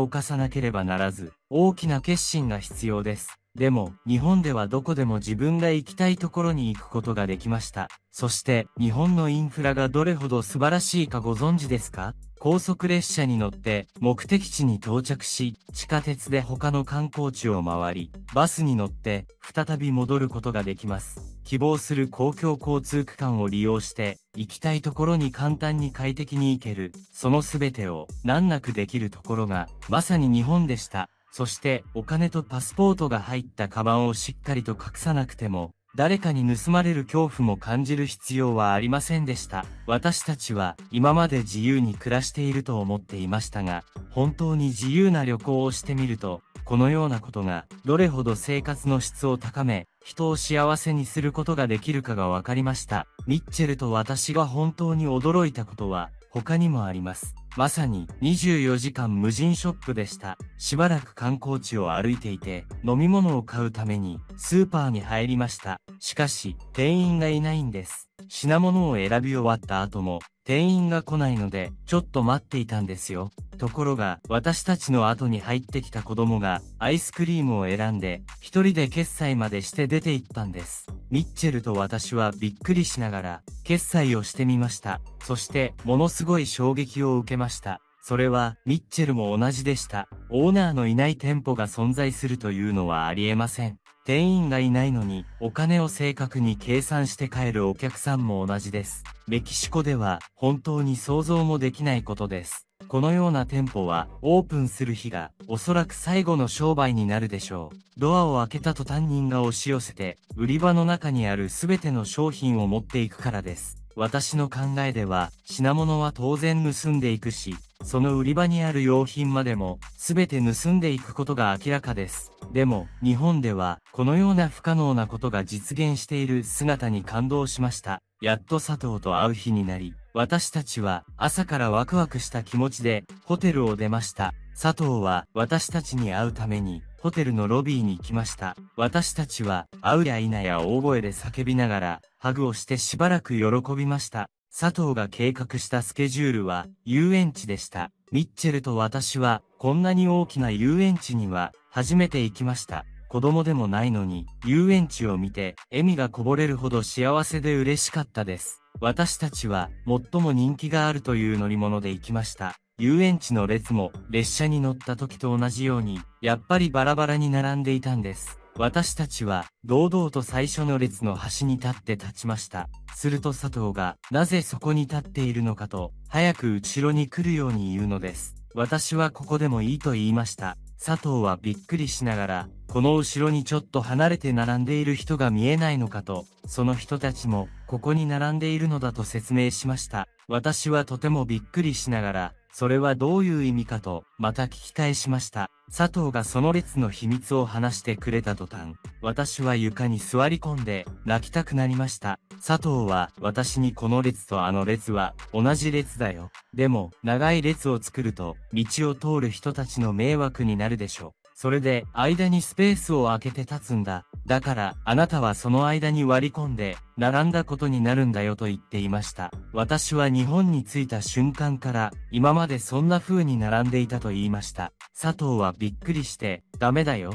を冒さなければならず、大きな決心が必要です。でも、日本ではどこでも自分が行きたいところに行くことができました。そして、日本のインフラがどれほど素晴らしいかご存知ですか高速列車に乗って目的地に到着し、地下鉄で他の観光地を回り、バスに乗って再び戻ることができます。希望する公共交通区間を利用して、行きたいところに簡単に快適に行ける、その全てを難なくできるところが、まさに日本でした。そしてお金とパスポートが入ったカバンをしっかりと隠さなくても、誰かに盗まれる恐怖も感じる必要はありませんでした。私たちは今まで自由に暮らしていると思っていましたが、本当に自由な旅行をしてみると、このようなことがどれほど生活の質を高め、人を幸せにすることができるかがわかりました。ミッチェルと私が本当に驚いたことは他にもあります。まさに24時間無人ショップでした。しばらく観光地を歩いていて、飲み物を買うためにスーパーに入りました。しかし、店員がいないんです。品物を選び終わった後も、店員が来ないので、ちょっと待っていたんですよ。ところが、私たちの後に入ってきた子供が、アイスクリームを選んで、一人で決済までして出て行ったんです。ミッチェルと私はびっくりしながら、決済をしてみました。そして、ものすごい衝撃を受けました。ました。それは、ミッチェルも同じでした。オーナーのいない店舗が存在するというのはありえません。店員がいないのに、お金を正確に計算して帰るお客さんも同じです。メキシコでは、本当に想像もできないことです。このような店舗は、オープンする日が、おそらく最後の商売になるでしょう。ドアを開けた途端人が押し寄せて、売り場の中にある全ての商品を持っていくからです。私の考えでは、品物は当然盗んでいくし、その売り場にある用品までも、すべて盗んでいくことが明らかです。でも、日本では、このような不可能なことが実現している姿に感動しました。やっと佐藤と会う日になり、私たちは朝からワクワクした気持ちでホテルを出ました。佐藤は私たちに会うためにホテルのロビーに来ました。私たちは、会うやなや大声で叫びながら、ハグをしてしばらく喜びました。佐藤が計画したスケジュールは、遊園地でした。ミッチェルと私は、こんなに大きな遊園地には、初めて行きました。子供でもないのに、遊園地を見て、笑みがこぼれるほど幸せで嬉しかったです。私たちは、最も人気があるという乗り物で行きました。遊園地の列も列車に乗った時と同じように、やっぱりバラバラに並んでいたんです。私たちは、堂々と最初の列の端に立って立ちました。すると佐藤が、なぜそこに立っているのかと、早く後ろに来るように言うのです。私はここでもいいと言いました。佐藤はびっくりしながら、この後ろにちょっと離れて並んでいる人が見えないのかと、その人たちも、ここに並んでいるのだと説明しました。私はとてもびっくりしながら、それはどういう意味かと、また聞き返しました。佐藤がその列の秘密を話してくれた途端、私は床に座り込んで、泣きたくなりました。佐藤は、私にこの列とあの列は、同じ列だよ。でも、長い列を作ると、道を通る人たちの迷惑になるでしょう。それで、間にスペースを空けて立つんだ。だからあなたはその間に割り込んで並んだことになるんだよと言っていました。私は日本に着いた瞬間から今までそんな風に並んでいたと言いました。佐藤はびっくりしてダメだよ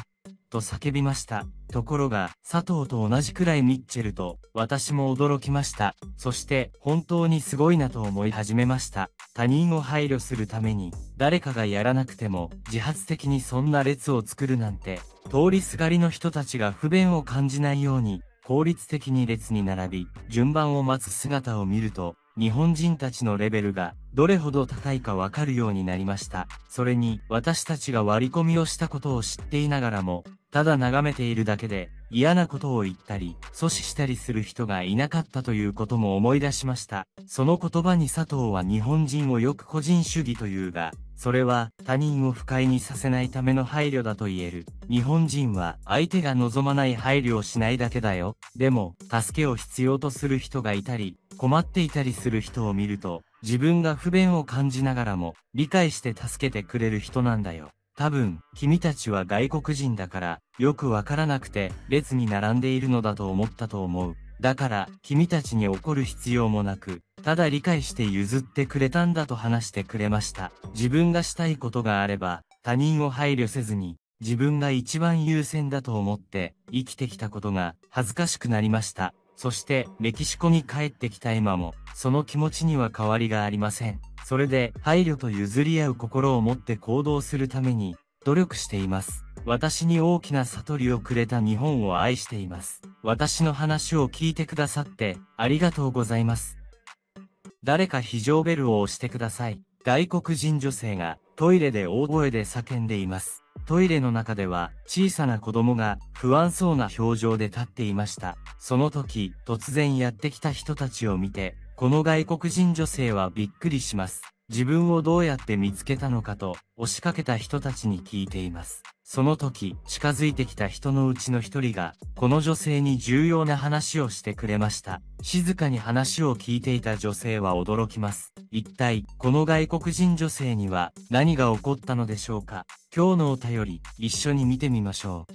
と叫びました。ところが、佐藤と同じくらいミッチェルと、私も驚きました。そして、本当にすごいなと思い始めました。他人を配慮するために誰かがやらなくても自発的にそんな列を作るなんて通りすがりの人たちが不便を感じないように効率的に列に並び順番を待つ姿を見ると日本人たちのレベルがどれほど高いかわかるようになりました。それに私たちが割り込みをしたことを知っていながらも、ただ眺めているだけで嫌なことを言ったり、阻止したりする人がいなかったということも思い出しました。その言葉に佐藤は日本人をよく個人主義というが、それは他人を不快にさせないための配慮だと言える。日本人は相手が望まない配慮をしないだけだよ。でも、助けを必要とする人がいたり、困っていたりする人を見ると、自分が不便を感じながらも、理解して助けてくれる人なんだよ。多分、君たちは外国人だから、よくわからなくて、列に並んでいるのだと思ったと思う。だから、君たちに怒る必要もなく、ただ理解して譲ってくれたんだと話してくれました。自分がしたいことがあれば、他人を配慮せずに、自分が一番優先だと思って、生きてきたことが、恥ずかしくなりました。そしてメキシコに帰ってきた今も、その気持ちには変わりがありません。それで配慮と譲り合う心を持って行動するために努力しています。私に大きな悟りをくれた日本を愛しています。私の話を聞いてくださってありがとうございます。誰か非常ベルを押してください。外国人女性がトイレで大声で叫んでいます。トイレの中では小さな子供が不安そうな表情で立っていました。その時、突然やってきた人たちを見て、この外国人女性はびっくりします。自分をどうやって見つけたのかと、押しかけた人たちに聞いています。その時、近づいてきた人のうちの一人が、この女性に重要な話をしてくれました。静かに話を聞いていた女性は驚きます。一体、この外国人女性には何が起こったのでしょうか今日のお便り、一緒に見てみましょ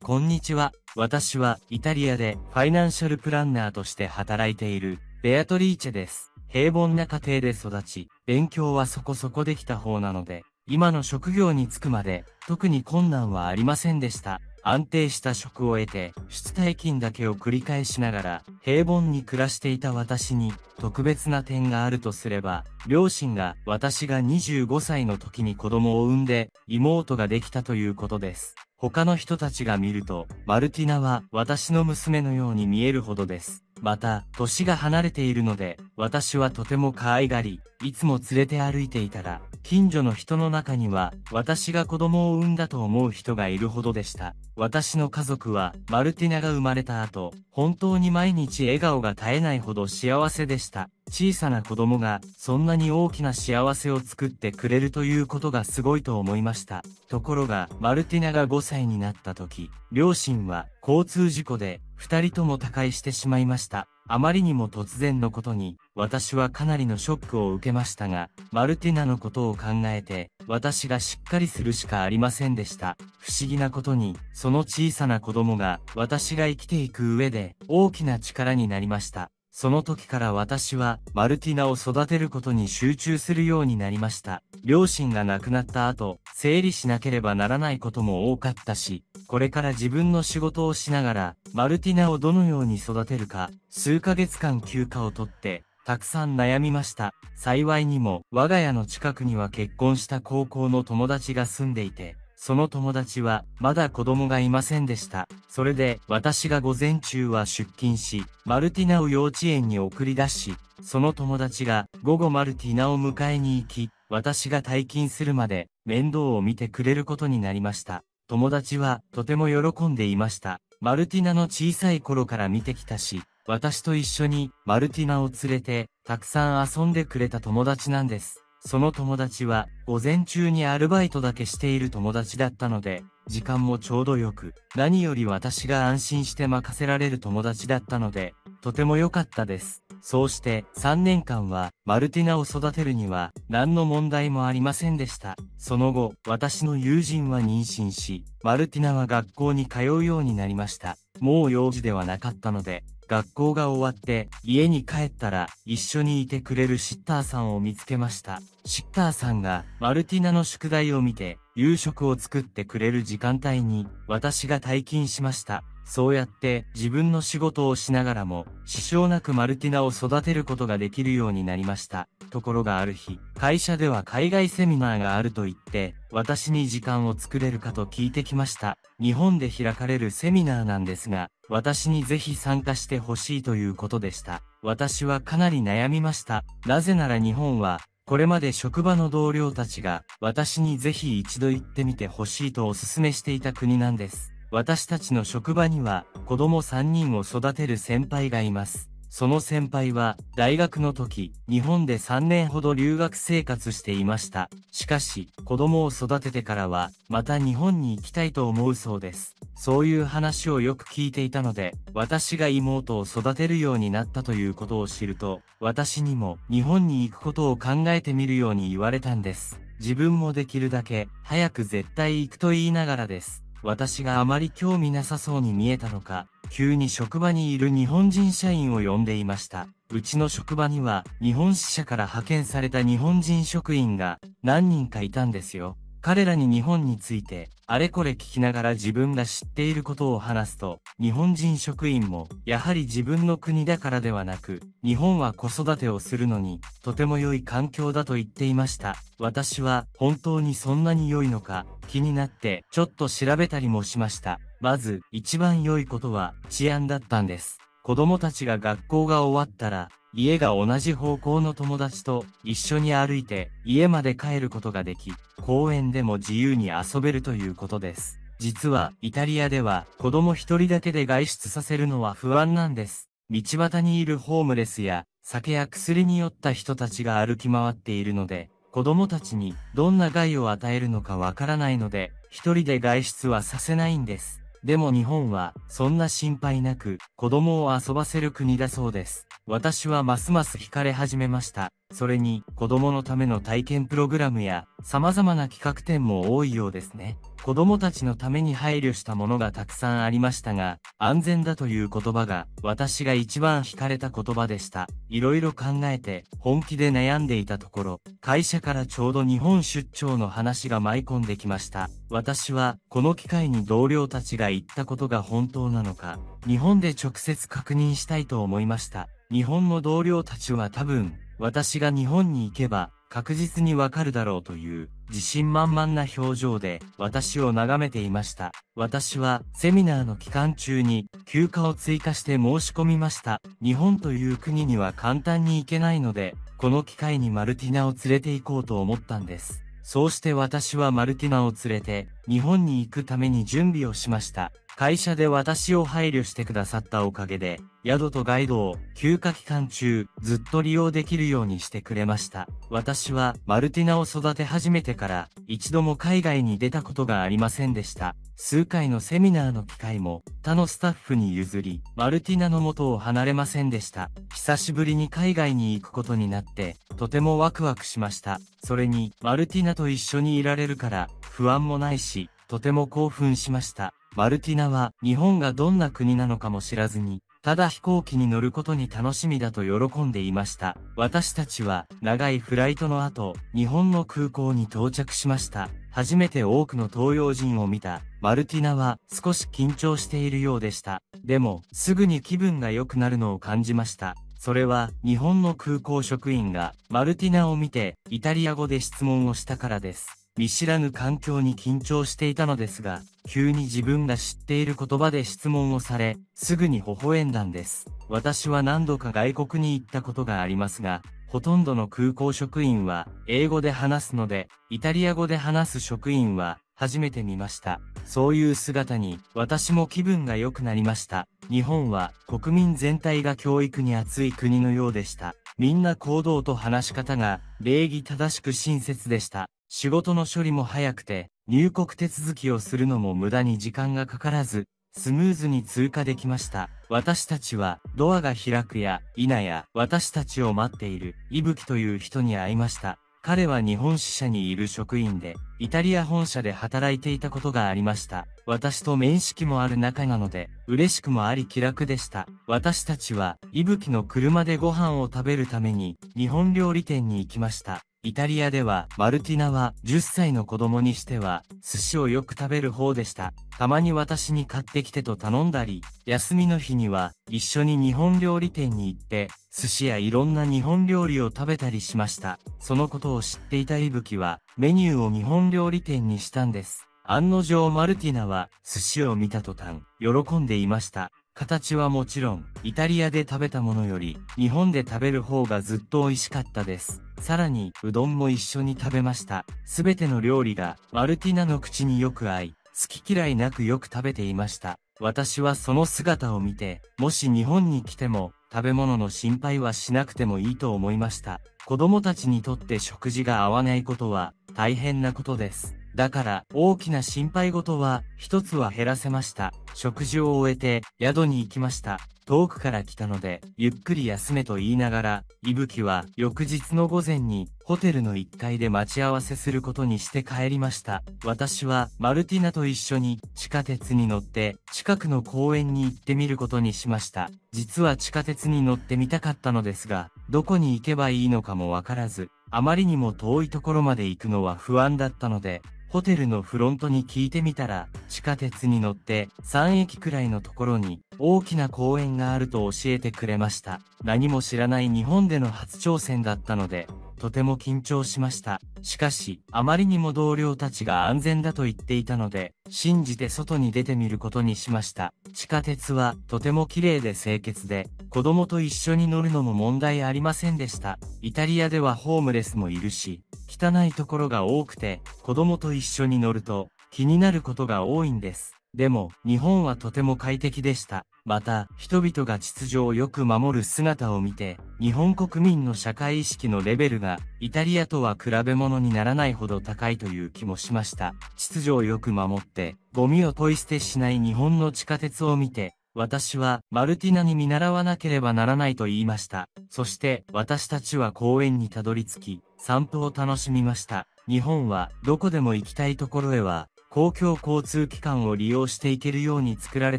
う。こんにちは。私は、イタリアでファイナンシャルプランナーとして働いている、ベアトリーチェです。平凡な家庭で育ち、勉強はそこそこできた方なので、今の職業に就くまで特に困難はありませんでした。安定した職を得て、出退勤だけを繰り返しながら、平凡に暮らしていた私に、特別な点があるとすれば、両親が私が25歳の時に子供を産んで、妹ができたということです。他の人たちが見ると、マルティナは私の娘のように見えるほどです。また、年が離れているので、私はとても可愛がり、いつも連れて歩いていたら、近所の人の中には、私が子供を産んだと思う人がいるほどでした。私の家族は、マルティナが生まれた後、本当に毎日笑顔が絶えないほど幸せでした。小さな子供が、そんなに大きな幸せを作ってくれるということがすごいと思いました。ところが、マルティナが5歳になった時、両親は、交通事故で二人とも他界してしまいました。あまりにも突然のことに、私はかなりのショックを受けましたが、マルティナのことを考えて、私がしっかりするしかありませんでした。不思議なことに、その小さな子供が、私が生きていく上で、大きな力になりました。その時から私は、マルティナを育てることに集中するようになりました。両親が亡くなった後、整理しなければならないことも多かったし、これから自分の仕事をしながら、マルティナをどのように育てるか、数ヶ月間休暇を取って、たくさん悩みました。幸いにも、我が家の近くには結婚した高校の友達が住んでいて、その友達は、まだ子供がいませんでした。それで、私が午前中は出勤し、マルティナを幼稚園に送り出し、その友達が、午後マルティナを迎えに行き、私が退勤するまで、面倒を見てくれることになりました。友達はとても喜んでいました。マルティナの小さい頃から見てきたし、私と一緒にマルティナを連れて、たくさん遊んでくれた友達なんです。その友達は、午前中にアルバイトだけしている友達だったので、時間もちょうどよく、何より私が安心して任せられる友達だったので、とても良かったです。そうして3年間はマルティナを育てるには何の問題もありませんでした。その後、私の友人は妊娠し、マルティナは学校に通うようになりました。もう幼児ではなかったので、学校が終わって家に帰ったら一緒にいてくれるシッターさんを見つけました。シッターさんがマルティナの宿題を見て夕食を作ってくれる時間帯に私が退勤しました。そうやって自分の仕事をしながらも、支障なくマルティナを育てることができるようになりました。ところがある日、会社では海外セミナーがあると言って、私に時間を作れるかと聞いてきました。日本で開かれるセミナーなんですが、私にぜひ参加してほしいということでした。私はかなり悩みました。なぜなら日本は、これまで職場の同僚たちが、私にぜひ一度行ってみてほしいとお勧めしていた国なんです。私たちの職場には子供3人を育てる先輩がいます。その先輩は大学の時、日本で3年ほど留学生活していました。しかし、子供を育ててからは、また日本に行きたいと思うそうです。そういう話をよく聞いていたので、私が妹を育てるようになったということを知ると、私にも日本に行くことを考えてみるように言われたんです。自分もできるだけ、早く絶対行くと言いながらです。私があまり興味なさそうに見えたのか、急に職場にいる日本人社員を呼んでいました。うちの職場には日本支社から派遣された日本人職員が何人かいたんですよ。彼らに日本についてあれこれ聞きながら自分が知っていることを話すと日本人職員もやはり自分の国だからではなく日本は子育てをするのにとても良い環境だと言っていました私は本当にそんなに良いのか気になってちょっと調べたりもしましたまず一番良いことは治安だったんです子供たちが学校が終わったら家が同じ方向の友達と一緒に歩いて家まで帰ることができ、公園でも自由に遊べるということです。実はイタリアでは子供一人だけで外出させるのは不安なんです。道端にいるホームレスや酒や薬に酔った人たちが歩き回っているので、子供たちにどんな害を与えるのかわからないので、一人で外出はさせないんです。でも日本は、そんな心配なく、子供を遊ばせる国だそうです。私はますます惹かれ始めました。それに子供のための体験プログラムや様々な企画展も多いようですね。子供たちのために配慮したものがたくさんありましたが、安全だという言葉が私が一番惹かれた言葉でした。いろいろ考えて本気で悩んでいたところ、会社からちょうど日本出張の話が舞い込んできました。私はこの機会に同僚たちが言ったことが本当なのか、日本で直接確認したいと思いました。日本の同僚たちは多分私が日本に行けば確実にわかるだろうという自信満々な表情で私を眺めていました。私はセミナーの期間中に休暇を追加して申し込みました。日本という国には簡単に行けないので、この機会にマルティナを連れて行こうと思ったんです。そうして私はマルティナを連れて日本に行くために準備をしました。会社で私を配慮してくださったおかげで、宿とガイドを休暇期間中ずっと利用できるようにしてくれました。私はマルティナを育て始めてから一度も海外に出たことがありませんでした。数回のセミナーの機会も他のスタッフに譲り、マルティナの元を離れませんでした。久しぶりに海外に行くことになって、とてもワクワクしました。それに、マルティナと一緒にいられるから、不安もないし、とても興奮しました。マルティナは日本がどんな国なのかも知らずに、ただ飛行機に乗ることに楽しみだと喜んでいました。私たちは長いフライトの後、日本の空港に到着しました。初めて多くの東洋人を見た。マルティナは少し緊張しているようでした。でも、すぐに気分が良くなるのを感じました。それは日本の空港職員がマルティナを見てイタリア語で質問をしたからです。見知らぬ環境に緊張していたのですが、急に自分が知っている言葉で質問をされ、すぐに微笑んだんです。私は何度か外国に行ったことがありますが、ほとんどの空港職員は英語で話すので、イタリア語で話す職員は初めて見ました。そういう姿に私も気分が良くなりました。日本は国民全体が教育に熱い国のようでした。みんな行動と話し方が礼儀正しく親切でした。仕事の処理も早くて、入国手続きをするのも無駄に時間がかからず、スムーズに通過できました。私たちは、ドアが開くや、否や、私たちを待っている、いぶきという人に会いました。彼は日本支社にいる職員で、イタリア本社で働いていたことがありました。私と面識もある仲なので、嬉しくもあり気楽でした。私たちは、いぶきの車でご飯を食べるために、日本料理店に行きました。イタリアでは、マルティナは10歳の子供にしては、寿司をよく食べる方でした。たまに私に買ってきてと頼んだり、休みの日には一緒に日本料理店に行って、寿司やいろんな日本料理を食べたりしました。そのことを知っていた伊吹は、メニューを日本料理店にしたんです。案の定マルティナは寿司を見た途端、喜んでいました。形はもちろん、イタリアで食べたものより、日本で食べる方がずっと美味しかったです。さらに、うどんも一緒に食べました。すべての料理が、マルティナの口によく合い、好き嫌いなくよく食べていました。私はその姿を見て、もし日本に来ても、食べ物の心配はしなくてもいいと思いました。子供たちにとって食事が合わないことは、大変なことです。だから大きな心配事は一つは減らせました。食事を終えて宿に行きました。遠くから来たのでゆっくり休めと言いながら、いぶきは翌日の午前にホテルの1階で待ち合わせすることにして帰りました。私はマルティナと一緒に地下鉄に乗って近くの公園に行ってみることにしました。実は地下鉄に乗ってみたかったのですが、どこに行けばいいのかもわからず、あまりにも遠いところまで行くのは不安だったので、ホテルのフロントに聞いてみたら、地下鉄に乗って3駅くらいのところに大きな公園があると教えてくれました。何も知らない日本での初挑戦だったので、とても緊張しました。しかし、あまりにも同僚たちが安全だと言っていたので、信じて外に出てみることにしました。地下鉄はとても綺麗で清潔で、子供と一緒に乗るのも問題ありませんでした。イタリアではホームレスもいるし、汚いところが多くて、子供と一緒に乗ると気になることが多いんです。でも、日本はとても快適でした。また、人々が秩序をよく守る姿を見て、日本国民の社会意識のレベルが、イタリアとは比べ物にならないほど高いという気もしました。秩序をよく守って、ゴミをポイ捨てしない日本の地下鉄を見て、私はマルティナに見習わなければならないと言いました。そして私たちは公園にたどり着き、散歩を楽しみました。日本はどこでも行きたいところへは公共交通機関を利用していけるように作られ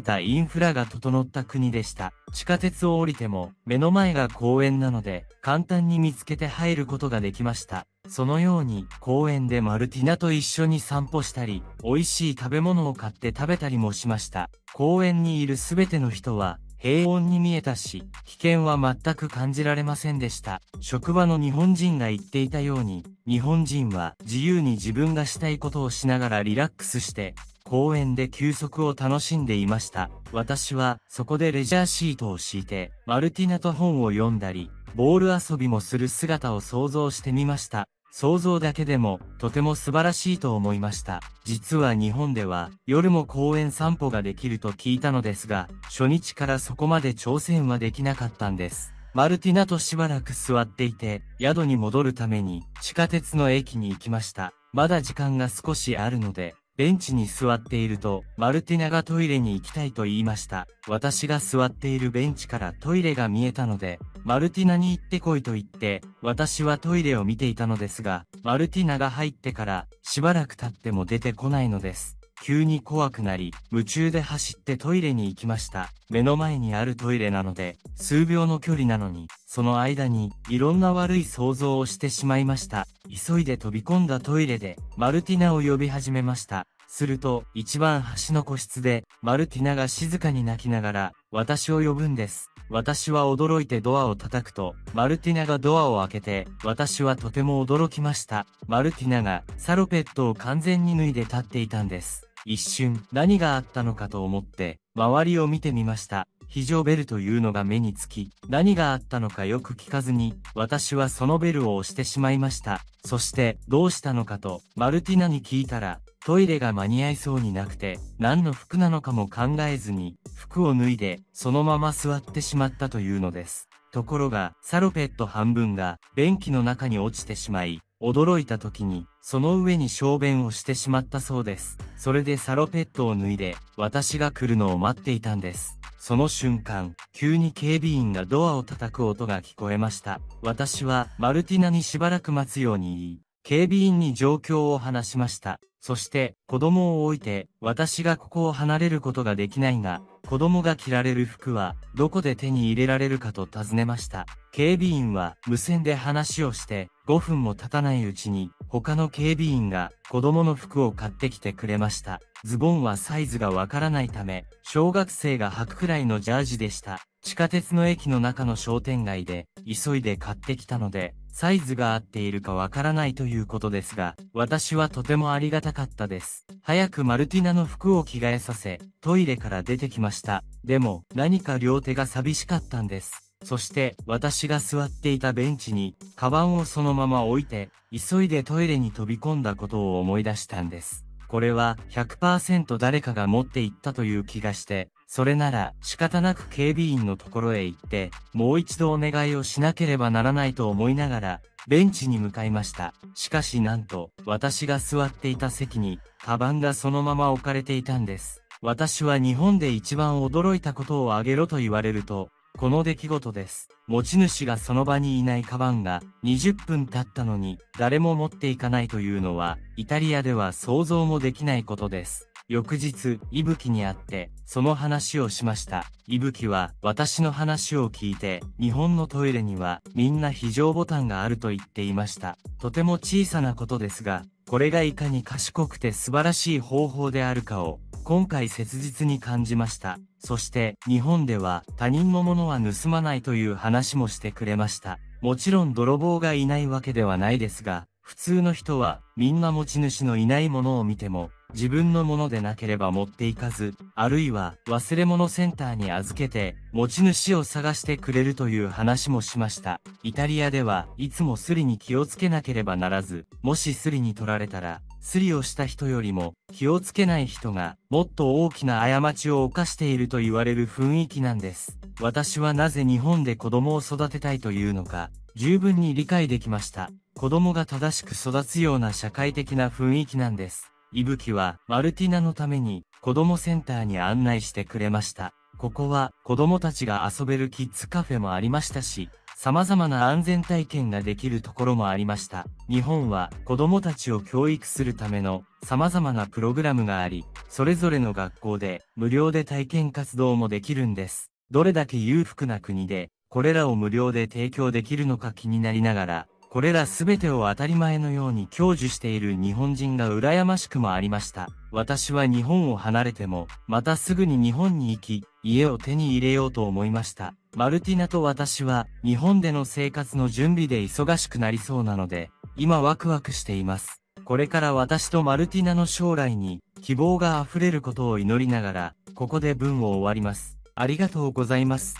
たインフラが整った国でした。地下鉄を降りても目の前が公園なので簡単に見つけて入ることができました。そのように公園でマルティナと一緒に散歩したり、美味しい食べ物を買って食べたりもしました。公園にいるすべての人は平穏に見えたし、危険は全く感じられませんでした。職場の日本人が言っていたように、日本人は自由に自分がしたいことをしながらリラックスして、公園で休息を楽しんでいました。私はそこでレジャーシートを敷いて、マルティナと本を読んだり、ボール遊びもする姿を想像してみました。想像だけでもとても素晴らしいと思いました。実は日本では夜も公園散歩ができると聞いたのですが、初日からそこまで挑戦はできなかったんです。マルティナとしばらく座っていて、宿に戻るために地下鉄の駅に行きました。まだ時間が少しあるので、ベンチに座っていると、マルティナがトイレに行きたいと言いました。私が座っているベンチからトイレが見えたので、マルティナに行ってこいと言って、私はトイレを見ていたのですが、マルティナが入ってから、しばらく経っても出てこないのです。急に怖くなり、夢中で走ってトイレに行きました。目の前にあるトイレなので、数秒の距離なのに、その間に、いろんな悪い想像をしてしまいました。急いで飛び込んだトイレで、マルティナを呼び始めました。すると、一番端の個室で、マルティナが静かに泣きながら、私を呼ぶんです。私は驚いてドアを叩くと、マルティナがドアを開けて、私はとても驚きました。マルティナが、サロペットを完全に脱いで立っていたんです。一瞬何があったのかと思って周りを見てみました。非常ベルというのが目につき、何があったのかよく聞かずに、私はそのベルを押してしまいました。そして、どうしたのかと、マルティナに聞いたら、トイレが間に合いそうになくて、何の服なのかも考えずに、服を脱いで、そのまま座ってしまったというのです。ところが、サロペット半分が、便器の中に落ちてしまい、驚いた時に、その上に小便をしてしまったそうです。それでサロペットを脱いで、私が来るのを待っていたんです。その瞬間、急に警備員がドアを叩く音が聞こえました。私は、マルティナにしばらく待つように言い、警備員に状況を話しました。そして、子供を置いて、私がここを離れることができないが、子供が着られる服は、どこで手に入れられるかと尋ねました。警備員は、無線で話をして、5分も経たないうちに、他の警備員が子供の服を買ってきてくれました。ズボンはサイズがわからないため、小学生が履くくらいのジャージでした。地下鉄の駅の中の商店街で、急いで買ってきたので、サイズが合っているかわからないということですが、私はとてもありがたかったです。早くマルティナの服を着替えさせ、トイレから出てきました。でも、何か両手が寂しかったんです。そして私が座っていたベンチに、カバンをそのまま置いて、急いでトイレに飛び込んだことを思い出したんです。これは100%誰かが持っていったという気がして、それなら仕方なく警備員のところへ行って、もう一度お願いをしなければならないと思いながら、ベンチに向かいました。しかしなんと、私が座っていた席に、カバンがそのまま置かれていたんです。私は日本で一番驚いたことをあげろと言われると、この出来事です。持ち主がその場にいないカバンが20分経ったのに誰も持っていかないというのはイタリアでは想像もできないことです。翌日、いぶきに会って、その話をしました。いぶきは、私の話を聞いて、日本のトイレには、みんな非常ボタンがあると言っていました。とても小さなことですが、これがいかに賢くて素晴らしい方法であるかを、今回切実に感じました。そして日本では他人のものは盗まないという話もしてくれました。もちろん泥棒がいないわけではないですが、普通の人はみんな持ち主のいないものを見ても自分のものでなければ持っていかず、あるいは忘れ物センターに預けて持ち主を探してくれるという話もしました。イタリアではいつもスリに気をつけなければならず、もしスリに取られたらすりをした人よりも気をつけない人がもっと大きな過ちを犯していると言われる雰囲気なんです。私はなぜ日本で子供を育てたいというのか、十分に理解できました。子供が正しく育つような社会的な雰囲気なんです。いぶきはマルティナのために子供センターに案内してくれました。ここは子供たちが遊べるキッズカフェもありましたし、様々な安全体験ができるところもありました。日本は子供たちを教育するための様々なプログラムがあり、それぞれの学校で無料で体験活動もできるんです。どれだけ裕福な国で、これらを無料で提供できるのか気になりながら、これら全てを当たり前のように享受している日本人が羨ましくもありました。私は日本を離れても、またすぐに日本に行き、家を手に入れようと思いました。マルティナと私は日本での生活の準備で忙しくなりそうなので、今ワクワクしています。これから私とマルティナの将来に希望が溢れることを祈りながら、ここで文を終わります。ありがとうございます。